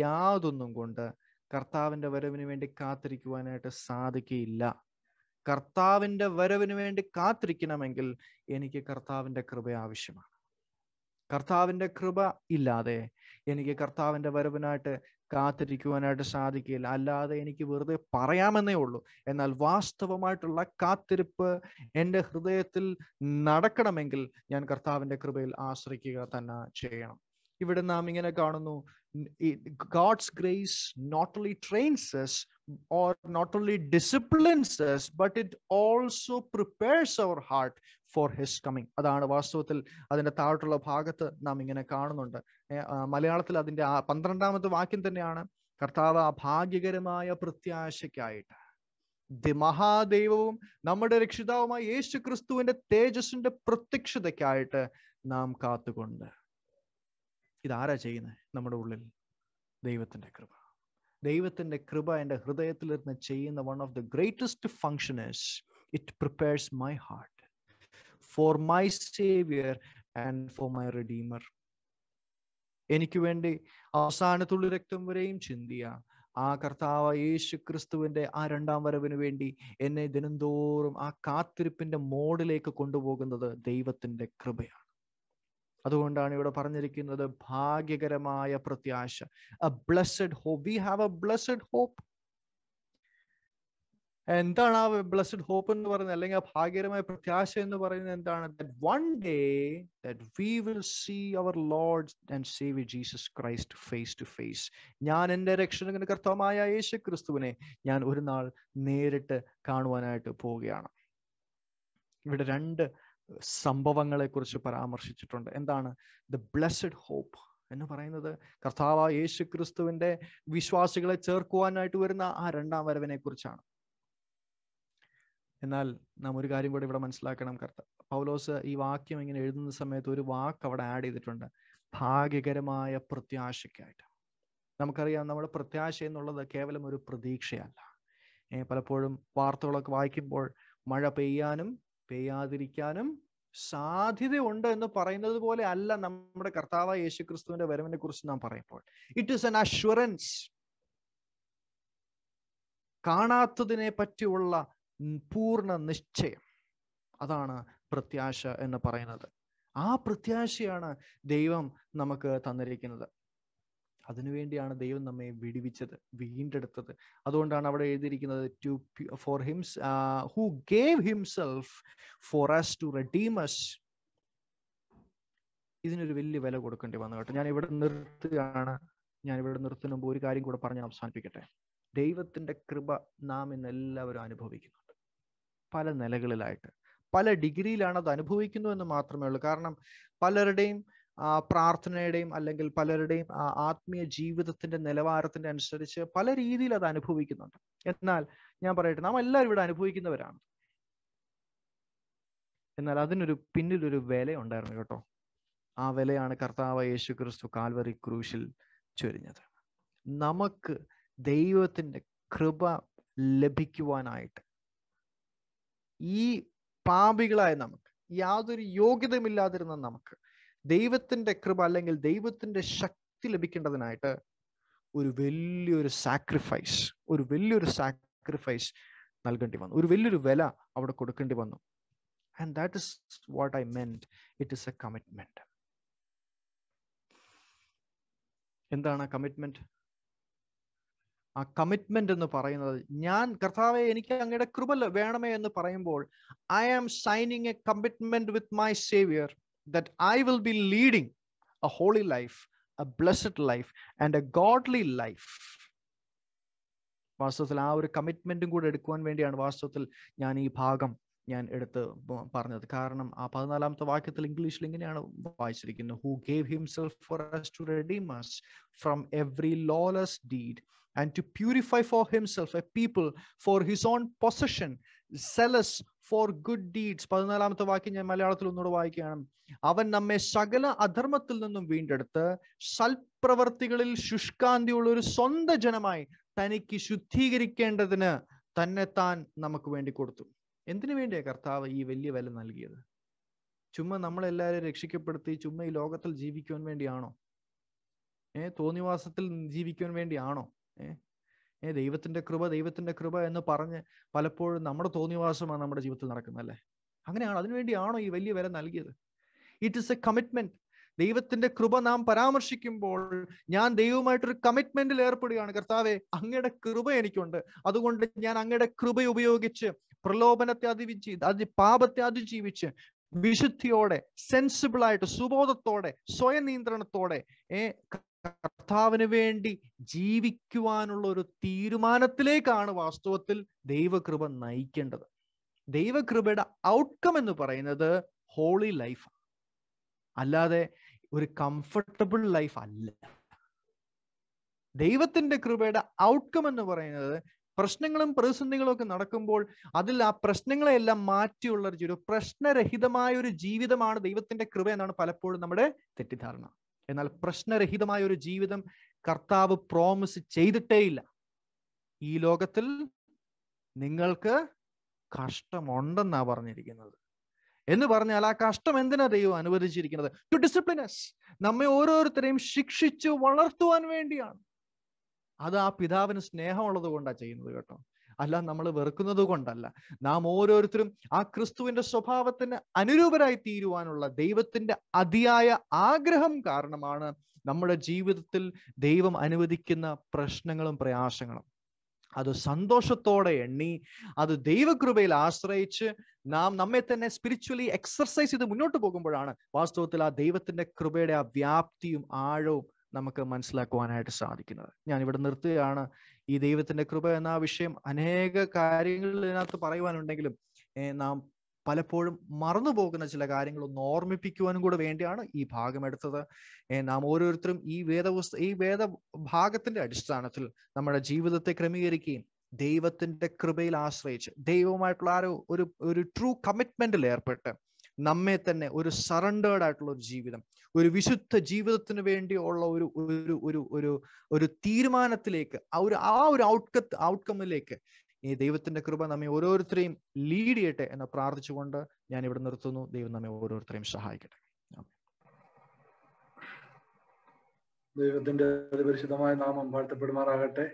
യാതൊന്നും കൊണ്ട് കർത്താവിൻ്റെ വരവിന് വേണ്ടി കാത്തിരിക്കുവാനായിട്ട് സാധിക്കുകയില്ല കർത്താവിൻ്റെ വരവിന് വേണ്ടി കാത്തിരിക്കണമെങ്കിൽ എനിക്ക് കർത്താവിൻ്റെ കൃപ ആവശ്യമാണ് കർത്താവിൻ്റെ കൃപ ഇല്ലാതെ എനിക്ക് കർത്താവിൻ്റെ വരവിനായിട്ട് കാത്തിരിക്കുവാനായിട്ട് സാധിക്കില്ല അല്ലാതെ എനിക്ക് വെറുതെ പറയാമെന്നേ ഉള്ളൂ എന്നാൽ വാസ്തവമായിട്ടുള്ള കാത്തിരിപ്പ് എൻ്റെ ഹൃദയത്തിൽ നടക്കണമെങ്കിൽ ഞാൻ കർത്താവിൻ്റെ കൃപയിൽ ആശ്രയിക്കുക തന്നെ ചെയ്യണം ഇവിടെ നാം ഇങ്ങനെ കാണുന്നു God's grace not only trains us or not only disciplines us but it also prepares our heart for his coming അതാണ് വാസ്തവത്തിൽ അതിന്റെ താഴോട്ടുള്ള ഭാഗത്ത് നാം ഇങ്ങനെ കാണുന്നുണ്ട് മലയാളത്തിൽ അതിന്റെ പന്ത്രണ്ടാമത്തെ വാക്യം തന്നെയാണ് കർത്താവ് ഭാഗ്യകരമായ പ്രത്യാശയ്ക്കായിട്ട് മഹാദൈവവും നമ്മുടെ രക്ഷിതാവുമായ യേശു ക്രിസ്തുവിന്റെ തേജസ്സിന്റെ പ്രത്യക്ഷതയ്ക്കായിട്ട് നാം കാത്തുകൊണ്ട് ഇതാരാ ചെയ്യുന്നത് നമ്മുടെ ഉള്ളിൽ ദൈവത്തിൻ്റെ കൃപ ദൈവത്തിൻ്റെ കൃപ എൻ്റെ ഹൃദയത്തിലിരുന്ന് ചെയ്യുന്ന one of the greatest functions it prepares my heart for my saviour and for my redeemer എനിക്ക് വേണ്ടി അവസാനത്തുള്ളി രക്തം വരെയും ചിന്തിയ ആ കർത്താവ് യേശു ക്രിസ്തുവിന്റെ ആ രണ്ടാം വരവിന് വേണ്ടി എന്നെ ദിനംതോറും ആ കാത്തിരിപ്പിന്റെ മോഡിലേക്ക് കൊണ്ടുപോകുന്നത് ദൈവത്തിൻ്റെ കൃപയാണ് അതുകൊണ്ടാണ് ഇവിടെ പറഞ്ഞിരിക്കുന്നത് ഭാഗ്യകരമായ പ്രത്യാശ a blessed hope we have a blessed hope എന്താണ് ആ ബ്ലസ്ഡ് ഹോപ്പ് എന്ന് പറയുന്നത് അല്ലെങ്കിൽ ആ ഭാഗ്യകരമായ പ്രത്യാശ എന്ന് പറയുന്നത് എന്താണ് one day that we will see our Lord and save Jesus Christ face to face ഞാൻ എൻ്റെ രക്ഷകന് കർത്തവമായ യേശു ക്രിസ്തുവിനെ ഞാൻ ഒരു നാൾ നേരിട്ട് കാണുവാനായിട്ട് പോവുകയാണ് ഇവിടെ രണ്ട് സംഭവങ്ങളെക്കുറിച്ച് പരാമർശിച്ചിട്ടുണ്ട് എന്താണ് ദ ബ്ലെസ്ഡ് ഹോപ്പ് എന്ന് പറയുന്നത് കർത്താവ യേശു ക്രിസ്തുവിന്റെ വിശ്വാസികളെ ചേർക്കുവാനായിട്ട് വരുന്ന ആ രണ്ടാം വരവിനെ കുറിച്ചാണ് എന്നാൽ നാം ഒരു കാര്യം കൂടി ഇവിടെ മനസ്സിലാക്കണം കർത്ത പൗലോസ് ഈ വാക്യം ഇങ്ങനെ എഴുതുന്ന സമയത്ത് ഒരു വാക്ക് അവിടെ ആഡ് ചെയ്തിട്ടുണ്ട് ഭാഗ്യകരമായ പ്രത്യാശയ്ക്കായിട്ട് നമുക്കറിയാം നമ്മുടെ പ്രത്യാശ എന്നുള്ളത് കേവലം ഒരു പ്രതീക്ഷയല്ല പലപ്പോഴും വാർത്തകളൊക്കെ വായിക്കുമ്പോൾ മഴ പെയ്യാനും പെയ്യാതിരിക്കാനും സാധ്യതയുണ്ട് എന്ന് പറയുന്നത് പോലെ അല്ല നമ്മുടെ കർത്താവ് യേശു ക്രിസ്തുവിന്റെ വരവിനെ കുറിച്ച് നാം പറയുമ്പോൾ ഇറ്റ് ഈസ് എൻ അഷ്വറൻസ് കാണാത്തതിനെ പറ്റിയുള്ള പൂർണ്ണ നിശ്ചയം അതാണ് പ്രത്യാശ എന്ന് പറയുന്നത് ആ പ്രത്യാശയാണ് ദൈവം നമുക്ക് തന്നിരിക്കുന്നത് അതിനുവേണ്ടിയാണ് ദൈവം നമ്മെ വിടിവിച്ചത് വീണ്ടെടുത്തത് അതുകൊണ്ടാണ് അവിടെ എഴുതിയിരിക്കുന്നത് to for him who gave himself for us to redeem us ഇതിനൊരു വലിയ വില കൊടുക്കേണ്ടി വന്നു കേട്ടോ ഞാൻ ഇവിടെ നിർത്തുകയാണ് ഞാൻ ഇവിടെ നിർത്തുന്ന മുമ്പ് ഒരു കാര്യം കൂടെ പറഞ്ഞ് അവസാനിപ്പിക്കട്ടെ ദൈവത്തിന്റെ കൃപ നാം ഇന്ന് എല്ലാവരും അനുഭവിക്കുന്നുണ്ട് പല നിലകളിലായിട്ട് പല ഡിഗ്രിയിലാണ് അത് അനുഭവിക്കുന്നു എന്ന് മാത്രമേ ഉള്ളൂ കാരണം പലരുടെയും പ്രാർത്ഥനയുടെയും അല്ലെങ്കിൽ പലരുടെയും ആത്മീയ ജീവിതത്തിന്റെ നിലവാരത്തിന്റെ അനുസരിച്ച് പല രീതിയിൽ അത് അനുഭവിക്കുന്നുണ്ട് എന്നാൽ ഞാൻ പറയട്ടെ നാം എല്ലാവരും ഇവിടെ അനുഭവിക്കുന്നവരാണ് എന്നാൽ അതിനൊരു പിന്നിലൊരു വില ഉണ്ടായിരുന്നു കേട്ടോ ആ വിലയാണ് കർത്താവ് യേശു ക്രിസ്തു കാൽവറി ക്രൂശിൽ ചൊരിഞ്ഞത് നമുക്ക് ദൈവത്തിന്റെ കൃപ ലഭിക്കുവാനായിട്ട് ഈ പാപികളായ നമുക്ക് യാതൊരു യോഗ്യതയുമില്ലാതിരുന്ന നമുക്ക് ദൈവത്തിന്റെ കൃപ അല്ലെങ്കിൽ ദൈവത്തിന്റെ ശക്തി ലഭിക്കേണ്ടതിനായിട്ട് ഒരു വലിയൊരു സാക്രിഫൈസ് ഒരു വലിയൊരു സാക്രിഫൈസ് നൽകേണ്ടി വന്നു ഒരു വലിയൊരു വില അവിടെ കൊടുക്കേണ്ടി വന്നു and that is what I meant it is a commitment എന്താണ് ആ കമ്മിറ്റ്മെന്റ് ആ കമ്മിറ്റ്മെന്റ് എന്ന് പറയുന്നത് ഞാൻ കർത്താവെ എനിക്ക് അങ്ങയുടെ കൃപ വേണമേ എന്ന് പറയുമ്പോൾ I am signing a commitment with my saviour that I will be leading a holy life, a blessed life, and a godly life. വാസ്തവത്തിൽ ആ ഒരു കമ്മിറ്റ്മെന്റും കൂടെ എടുക്കുവാൻ വേണ്ടിയാണ് വാസ്തവത്തിൽ ഞാൻ ഈ ഭാഗം ഞാൻ എടുത്ത് പറഞ്ഞത് കാരണം ആ പതിനാലാമത്തെ വാക്യത്തിൽ ഇംഗ്ലീഷിൽ ഇങ്ങനെയാണ് വായിച്ചിരിക്കുന്നത് who gave himself for us to redeem us from every lawless deed and to purify for himself a people for his own possession, zealous for good deeds പതിനാലാമത്തെ വാക്യം ഞാൻ മലയാളത്തിൽ ഒന്നുകൂടെ വായിക്കുകയാണ് അവൻ നമ്മെ സകല അധർമ്മത്തിൽ നിന്നും വീണ്ടെടുത്ത് സൽപ്രവർത്തികളിൽ ശുഷ്കാന്തിയുള്ള ഒരു സ്വന്ത ജനമായി തനിക്ക് ശുദ്ധീകരിക്കേണ്ടതിന് തന്നെ താൻ നമുക്ക് വേണ്ടി കൊടുത്തു എന്തിനു വേണ്ടിയാ കർത്താവ് ഈ വലിയ വില നൽകിയത് ചുമ്മാ നമ്മളെല്ലാവരും രക്ഷിക്കപ്പെടുത്തി ചുമ്മാ ഈ ലോകത്തിൽ ജീവിക്കുവാൻ വേണ്ടിയാണോ ഏ തോന്നിവാസത്തിൽ ജീവിക്കുവാൻ വേണ്ടിയാണോ ഏ ദൈവത്തിന്റെ കൃപ ദൈവത്തിന്റെ കൃപ എന്ന് പറഞ്ഞ് പലപ്പോഴും നമ്മുടെ തോന്നിവാസമാണ് നമ്മുടെ ജീവിതത്തിൽ നടക്കുന്നത് അല്ലേ അങ്ങനെയാണ് അതിനുവേണ്ടിയാണോ ഈ വലിയ വില നൽകിയത് ഇറ്റ് ഇസ് എ കമ്മിറ്റ്മെന്റ് ദൈവത്തിന്റെ കൃപ നാം പരാമർശിക്കുമ്പോൾ ഞാൻ ദൈവമായിട്ടൊരു കമ്മിറ്റ്മെന്റിൽ ഏർപ്പെടുകയാണ് കർത്താവെ അങ്ങയുടെ കൃപ എനിക്കുണ്ട് അതുകൊണ്ട് ഞാൻ അങ്ങയുടെ കൃപ ഉപയോഗിച്ച് പ്രലോഭനത്തെ അതിവിജി അതി പാപത്തെ അതിജീവിച്ച് വിശുദ്ധിയോടെ സെൻസിബിൾ ആയിട്ട് സുബോധത്തോടെ സ്വയം നിയന്ത്രണത്തോടെ ഏ കർത്താവിന് വേണ്ടി ജീവിക്കുവാനുള്ള ഒരു തീരുമാനത്തിലേക്കാണ് വാസ്തവത്തിൽ ദൈവകൃപ നയിക്കേണ്ടത് ദൈവകൃപയുടെ ഔട്ട്കം എന്ന് പറയുന്നത് ഹോളി ലൈഫ് അല്ലാതെ ഒരു കംഫർട്ടബിൾ ലൈഫ് അല്ല ദൈവത്തിന്റെ കൃപയുടെ ഔട്ട്കം എന്ന് പറയുന്നത് പ്രശ്നങ്ങളും പ്രതിസന്ധികളും ഒക്കെ നടക്കുമ്പോൾ അതിൽ ആ പ്രശ്നങ്ങളെല്ലാം മാറ്റിയുള്ള ഒരു പ്രശ്നരഹിതമായ ഒരു ജീവിതമാണ് ദൈവത്തിന്റെ കൃപ എന്നാണ് പലപ്പോഴും നമ്മുടെ തെറ്റിദ്ധാരണ എന്നാൽ പ്രശ്നരഹിതമായ ഒരു ജീവിതം കർത്താവ് പ്രോമിസ് ചെയ്തിട്ടേയില്ല ഈ ലോകത്തിൽ നിങ്ങൾക്ക് കഷ്ടമുണ്ടെന്നാ പറഞ്ഞിരിക്കുന്നത് എന്ന് പറഞ്ഞാൽ ആ കഷ്ടം എന്തിനാ ദൈവം അനുവദിച്ചിരിക്കുന്നത് ടു ഡിസിപ്ലിനസ് നമ്മെ ഓരോരുത്തരെയും ശിക്ഷിച്ചു വളർത്തുവാൻ വേണ്ടിയാണ് അത് ആ പിതാവിന് സ്നേഹമുള്ളത് കൊണ്ടാ ചെയ്യുന്നത് കേട്ടോ അല്ല നമ്മൾ വെറുക്കുന്നത് കൊണ്ടല്ല നാം ഓരോരുത്തരും ആ ക്രിസ്തുവിന്റെ സ്വഭാവത്തിന് അനുരൂപരായി തീരുവാനുള്ള ദൈവത്തിന്റെ അതിയായ ആഗ്രഹം കാരണമാണ് നമ്മുടെ ജീവിതത്തിൽ ദൈവം അനുവദിക്കുന്ന പ്രശ്നങ്ങളും പ്രയാസങ്ങളും അത് സന്തോഷത്തോടെ എണ്ണി അത് ദൈവകൃപയിൽ ആശ്രയിച്ച് നാം നമ്മെ തന്നെ സ്പിരിച്വലി എക്സർസൈസ് ചെയ്ത് മുന്നോട്ട് പോകുമ്പോഴാണ് വാസ്തവത്തിൽ ആ ദൈവത്തിന്റെ കൃപയുടെ ആ വ്യാപ്തിയും ആഴവും നമുക്ക് മനസ്സിലാക്കുവാനായിട്ട് സാധിക്കുന്നത് ഞാൻ ഇവിടെ നിർത്തുകയാണ് ഈ ദൈവത്തിന്റെ കൃപ എന്ന ആ വിഷയം അനേക കാര്യങ്ങൾ ഇതിനകത്ത് പറയുവാനുണ്ടെങ്കിലും നാം പലപ്പോഴും മറന്നു പോകുന്ന ചില കാര്യങ്ങൾ ഒന്ന് ഓർമ്മിപ്പിക്കുവാനും കൂടെ വേണ്ടിയാണ് ഈ ഭാഗം എടുത്തത് നാം ഓരോരുത്തരും ഈ വേദപുസ്ത ഈ വേദ ഭാഗത്തിന്റെ അടിസ്ഥാനത്തിൽ നമ്മുടെ ജീവിതത്തെ ക്രമീകരിക്കുകയും ദൈവത്തിന്റെ കൃപയിൽ ആശ്രയിച്ച് ദൈവവുമായിട്ടുള്ള ആരോ ഒരു ഒരു ട്രൂ കമ്മിറ്റ്മെന്റിൽ ഏർപ്പെട്ട് നമ്മെ തന്നെ ഒരു സറണ്ടേർഡ് ആയിട്ടുള്ള ഒരു ജീവിതം ഒരു വിശുദ്ധ ജീവിതത്തിന് വേണ്ടിയുള്ള ഒരു ഒരു ഒരു ഒരു ഒരു തീരുമാനത്തിലേക്ക് ആ ഒരു ആ ഒരു ഔട്ട്കത്ത് ഔട്ട്കമ്മിലേക്ക് ഈ ദൈവത്തിന്റെ കൃപ നമ്മെ ഓരോരുത്തരെയും ലീഡ് ചെയ്യട്ടെ എന്ന് പ്രാർത്ഥിച്ചുകൊണ്ട് ഞാൻ ഇവിടെ നിർത്തുന്നു ദൈവം നമ്മെ ഓരോരുത്തരെയും സഹായിക്കട്ടെ ദൈവത്തിന്റെ പരിശുദ്ധമായ നാമം വാഴ്ത്തപ്പെടുമാറാകട്ടെ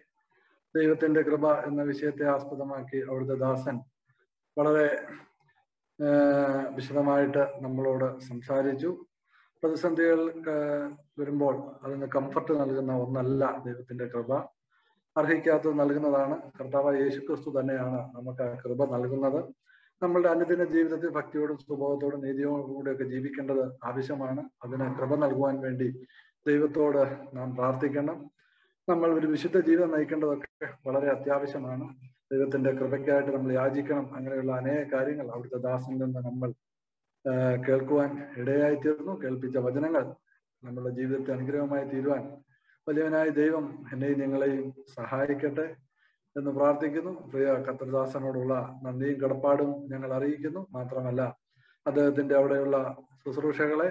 ദൈവത്തിന്റെ കൃപ എന്ന വിഷയത്തെ ആസ്പദമാക്കി അവിടുത്തെ ദാസൻ വളരെ വിശദമായിട്ട് നമ്മളോട് സംസാരിച്ചു പ്രതിസന്ധികൾ വരുമ്പോൾ അതിന് കംഫർട്ട് നൽകുന്ന ഒന്നല്ല ദൈവത്തിന്റെ കൃപ അർഹിക്കാത്തത് നൽകുന്നതാണ് കർത്താവ് യേശു ക്രിസ്തു തന്നെയാണ് നമുക്ക് ആ കൃപ നൽകുന്നത് നമ്മളുടെ അനുദിന ജീവിതത്തിൽ ഭക്തിയോടും സ്വഭാവത്തോടും നീതിയോടും കൂടെയൊക്കെ ജീവിക്കേണ്ടത് ആവശ്യമാണ് അതിന് കൃപ നൽകുവാൻ വേണ്ടി ദൈവത്തോട് നാം പ്രാർത്ഥിക്കണം നമ്മൾ ഒരു വിശുദ്ധ ജീവിതം നയിക്കേണ്ടതൊക്കെ വളരെ അത്യാവശ്യമാണ് ദൈവത്തിന്റെ കൃപയ്ക്കായിട്ട് നമ്മൾ യാചിക്കണം അങ്ങനെയുള്ള അനേക കാര്യങ്ങൾ അവിടുത്തെ ദാസിൽ നിന്ന് നമ്മൾ കേൾക്കുവാൻ ഇടയായി തീർന്നു കേൾപ്പിച്ച വചനങ്ങൾ നമ്മുടെ ജീവിതത്തെ അനുഗ്രഹമായി തീരുവാൻ വലിയവനായ ദൈവം എന്നെയും നിങ്ങളെയും സഹായിക്കട്ടെ എന്ന് പ്രാർത്ഥിക്കുന്നു പ്രിയ കത്രദാസനോടുള്ള നന്ദിയും കടപ്പാടും ഞങ്ങൾ അറിയിക്കുന്നു മാത്രമല്ല അദ്ദേഹത്തിന്റെ അവിടെയുള്ള ശുശ്രൂഷകളെ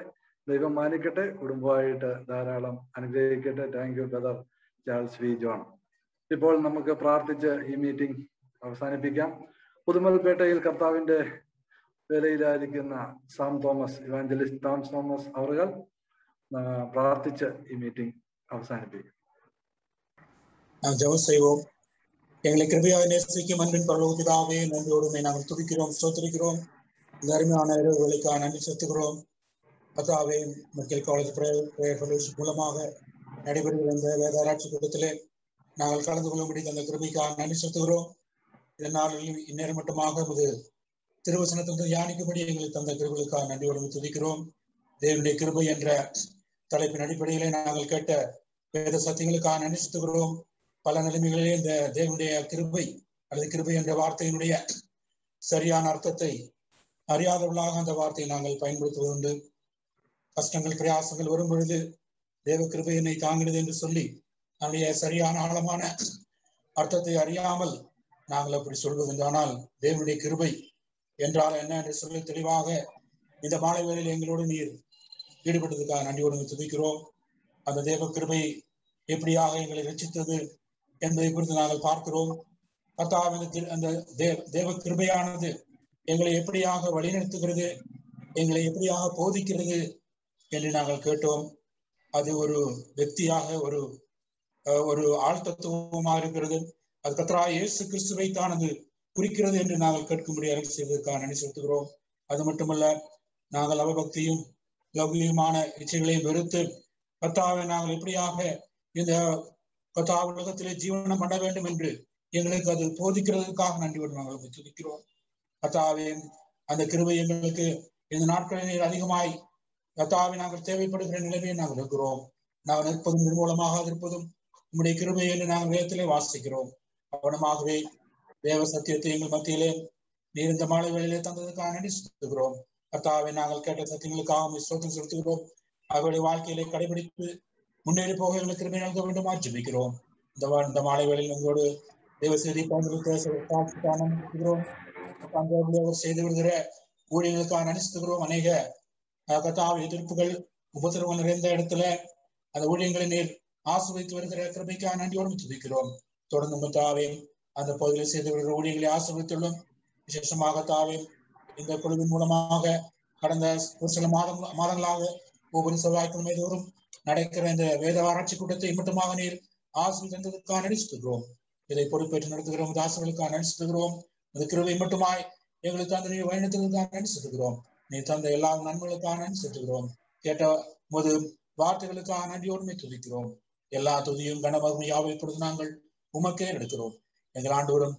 ദൈവം മാനിക്കട്ടെ കുടുംബമായിട്ട് ധാരാളം അനുഗ്രഹിക്കട്ടെ thank you brother Charles V John ഇപ്പോൾ നമുക്ക് പ്രാർത്ഥിച്ച് ഈ മീറ്റിംഗ് അവസാനിപ്പിക്കാം പുതുമൽപേട്ടയിൽ കർത്താവിന്റെ വേലയിലായിരിക്കുന്ന Sam Thomas evangelist Sam Thomas അവറുകൾ പ്രാർത്ഥിച്ച് ഈ മീറ്റിംഗ് അവസാനിപ്പിക്കും ஜெபம் செய்வோம் எங்களை கிருபையாக நேசிக்கும் அன்பின் பரலோக பிதாவே நன்றியோடுமே நாங்கள் துதிக்கிறோம் ஸ்தோத்திரிக்கிறோம் இந்த அருமையான இரவுகளுக்காக நன்றி செலுத்துகிறோம் பத்தாவே மெடிக்கல் காலேஜ் பிரேயர் ஃபெலோஷிப் மூலமாக நடைபெறுகிற இந்த வேதாராய்ச்சி கூட்டத்திலே நாங்கள் கலந்து கொள்ளும்படி அந்த கிருபைக்காக நன்றி செலுத்துகிறோம் இதனால் இந்நேரம் மட்டுமாக இது திருவசனத்திலிருந்து தியானிக்கும்படி எங்களுக்கு தந்த நன்றி நன்றியோடு துதிக்கிறோம் தேவனுடைய கிருபை என்ற தலைப்பின் அடிப்படையிலே நாங்கள் கேட்ட வேத சத்தியங்களுக்காக நினைச்சுகிறோம் பல நிலைமைகளிலே இந்த தேவனுடைய கிருபை அல்லது கிருபை என்ற வார்த்தையினுடைய சரியான அர்த்தத்தை அறியாதவர்களாக அந்த வார்த்தையை நாங்கள் பயன்படுத்துவதுண்டு கஷ்டங்கள் பிரயாசங்கள் வரும் பொழுது தேவ கிருபை என்னை தாங்கினது என்று சொல்லி அதனுடைய சரியான ஆழமான அர்த்தத்தை அறியாமல் நாங்கள் அப்படி சொல்வதுண்டு ஆனால் தேவனுடைய கிருபை என்றால் என்ன என்று சொல்லி தெளிவாக இந்த மாலை வேலையில் எங்களோடு நீர் ஈடுபட்டதுக்காக நன்றியோடு துதிக்கிறோம் அந்த தேவ கிருபை எப்படியாக எங்களை ரசித்தது என்பதை குறித்து நாங்கள் பார்க்கிறோம் கர்த்தாவ் அந்த தேவ தேவ கிருபையானது எங்களை எப்படியாக வழிநடத்துகிறது எங்களை எப்படியாக போதிக்கிறது என்று நாங்கள் கேட்டோம் அது ஒரு வெக்தியாக ஒரு ஒரு ஆழ்த்தத்துவமாக இருக்கிறது அது கத்ரா இயேசு கிறிஸ்துவை தான் அது குறிக்கிறது என்று நாங்கள் கேட்கும்படி அருள் செய்வதற்காக நன்றி செலுத்துகிறோம் அது மட்டுமல்ல நாங்கள் அவபக்தியும் லௌகியமான இச்சைகளையும் வெறுத்து கத்தாவை நாங்கள் எப்படியாக இந்த கத்தா உலகத்திலே ஜீவனம் பண்ண வேண்டும் என்று எங்களுக்கு அது போதிக்கிறதுக்காக நன்றி நாங்கள் துதிக்கிறோம் கத்தாவே அந்த கிருவை எங்களுக்கு இந்த நாட்களில் அதிகமாய் கத்தாவை நாங்கள் தேவைப்படுகிற நிலைமையை நாங்கள் இருக்கிறோம் நாங்கள் நிற்பதும் நிர்மூலமாக இருப்பதும் உங்களுடைய கிருபை என்று நாங்கள் வேதத்திலே வாசிக்கிறோம் கவனமாகவே தேவ சத்தியத்தை எங்கள் மத்தியிலே நீர் இந்த மாலை வேலையிலே தந்ததுக்காக நன்றி செலுத்துகிறோம் கர்த்தாவை நாங்கள் கேட்ட சத்தியங்களுக்காக சோதனை செலுத்துகிறோம் அவருடைய வாழ்க்கையிலே கடைபிடித்து முன்னேறி போக எங்களுக்கு கிருமி நல்க வேண்டும் ஆட்சிபிக்கிறோம் இந்த இந்த மாலை வேளையில் உங்களோடு தேவ செய்தி பகிர்ந்து செய்து விடுகிற ஊழியர்களுக்காக நினைச்சுகிறோம் அநேக கர்த்தாவை எதிர்ப்புகள் உபத்திரவம் நிறைந்த இடத்துல அந்த ஊழியங்களை நீர் ஆசிரியத்து வருகிற கிருமைக்காக நன்றியோடு துதிக்கிறோம் தொடர்ந்து முத்தாவையும் அந்த பகுதியில் செய்து ஊழியர்களை ஆசிரியத்துள்ளோம் விசேஷமாக தாவே இந்த குழுவின் மூலமாக கடந்த ஒரு சில மாதம் மாதங்களாக ஒவ்வொரு செவ்வாய்க்கிழமை தோறும் நடக்கிற இந்த வேத ஆராய்ச்சி கூட்டத்தை மட்டுமாக நீர் ஆசிரியர் தந்ததற்காக நடிச்சுக்கிறோம் இதை பொறுப்பேற்று நடத்துகிறோம் இந்த ஆசிரியர்களுக்காக நடிச்சுக்கிறோம் இந்த கிருவை மட்டுமாய் எங்களுக்கு தந்த நீர் வழிநடத்துவதற்காக நடிச்சுக்கிறோம் நீ தந்த எல்லா நன்மைகளுக்காக நடிச்சுக்கிறோம் கேட்ட போது வார்த்தைகளுக்காக நன்றியோடு துதிக்கிறோம் எல்லா துதியும் கனமகும் யாவை கொடுத்து நாங்கள் உமக்கே எடுக்கிறோம் ഞങ്ങൾ കാര്യങ്ങളുമായ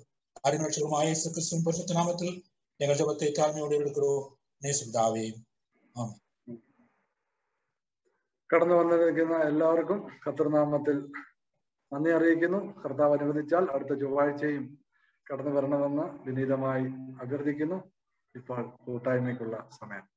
അരുണക്ഷകമായ ക്രിസ്തു പരിശുദ്ധനാമത്തിൽ ഞങ്ങൾ ജപത്തെ താഴ്മയോടെ എടുക്കുന്നു നീ കടന്നു വന്നിരിക്കുന്ന എല്ലാവർക്കും ഖത്തർനാമത്തിൽ നന്ദി അറിയിക്കുന്നു കർത്താവ് അനുവദിച്ചാൽ അടുത്ത ചൊവ്വാഴ്ചയും കടന്നു വരണമെന്ന് വിനീതമായി അഭ്യർത്ഥിക്കുന്നു ഇപ്പോൾ കൂട്ടായ്മയ്ക്കുള്ള സമയം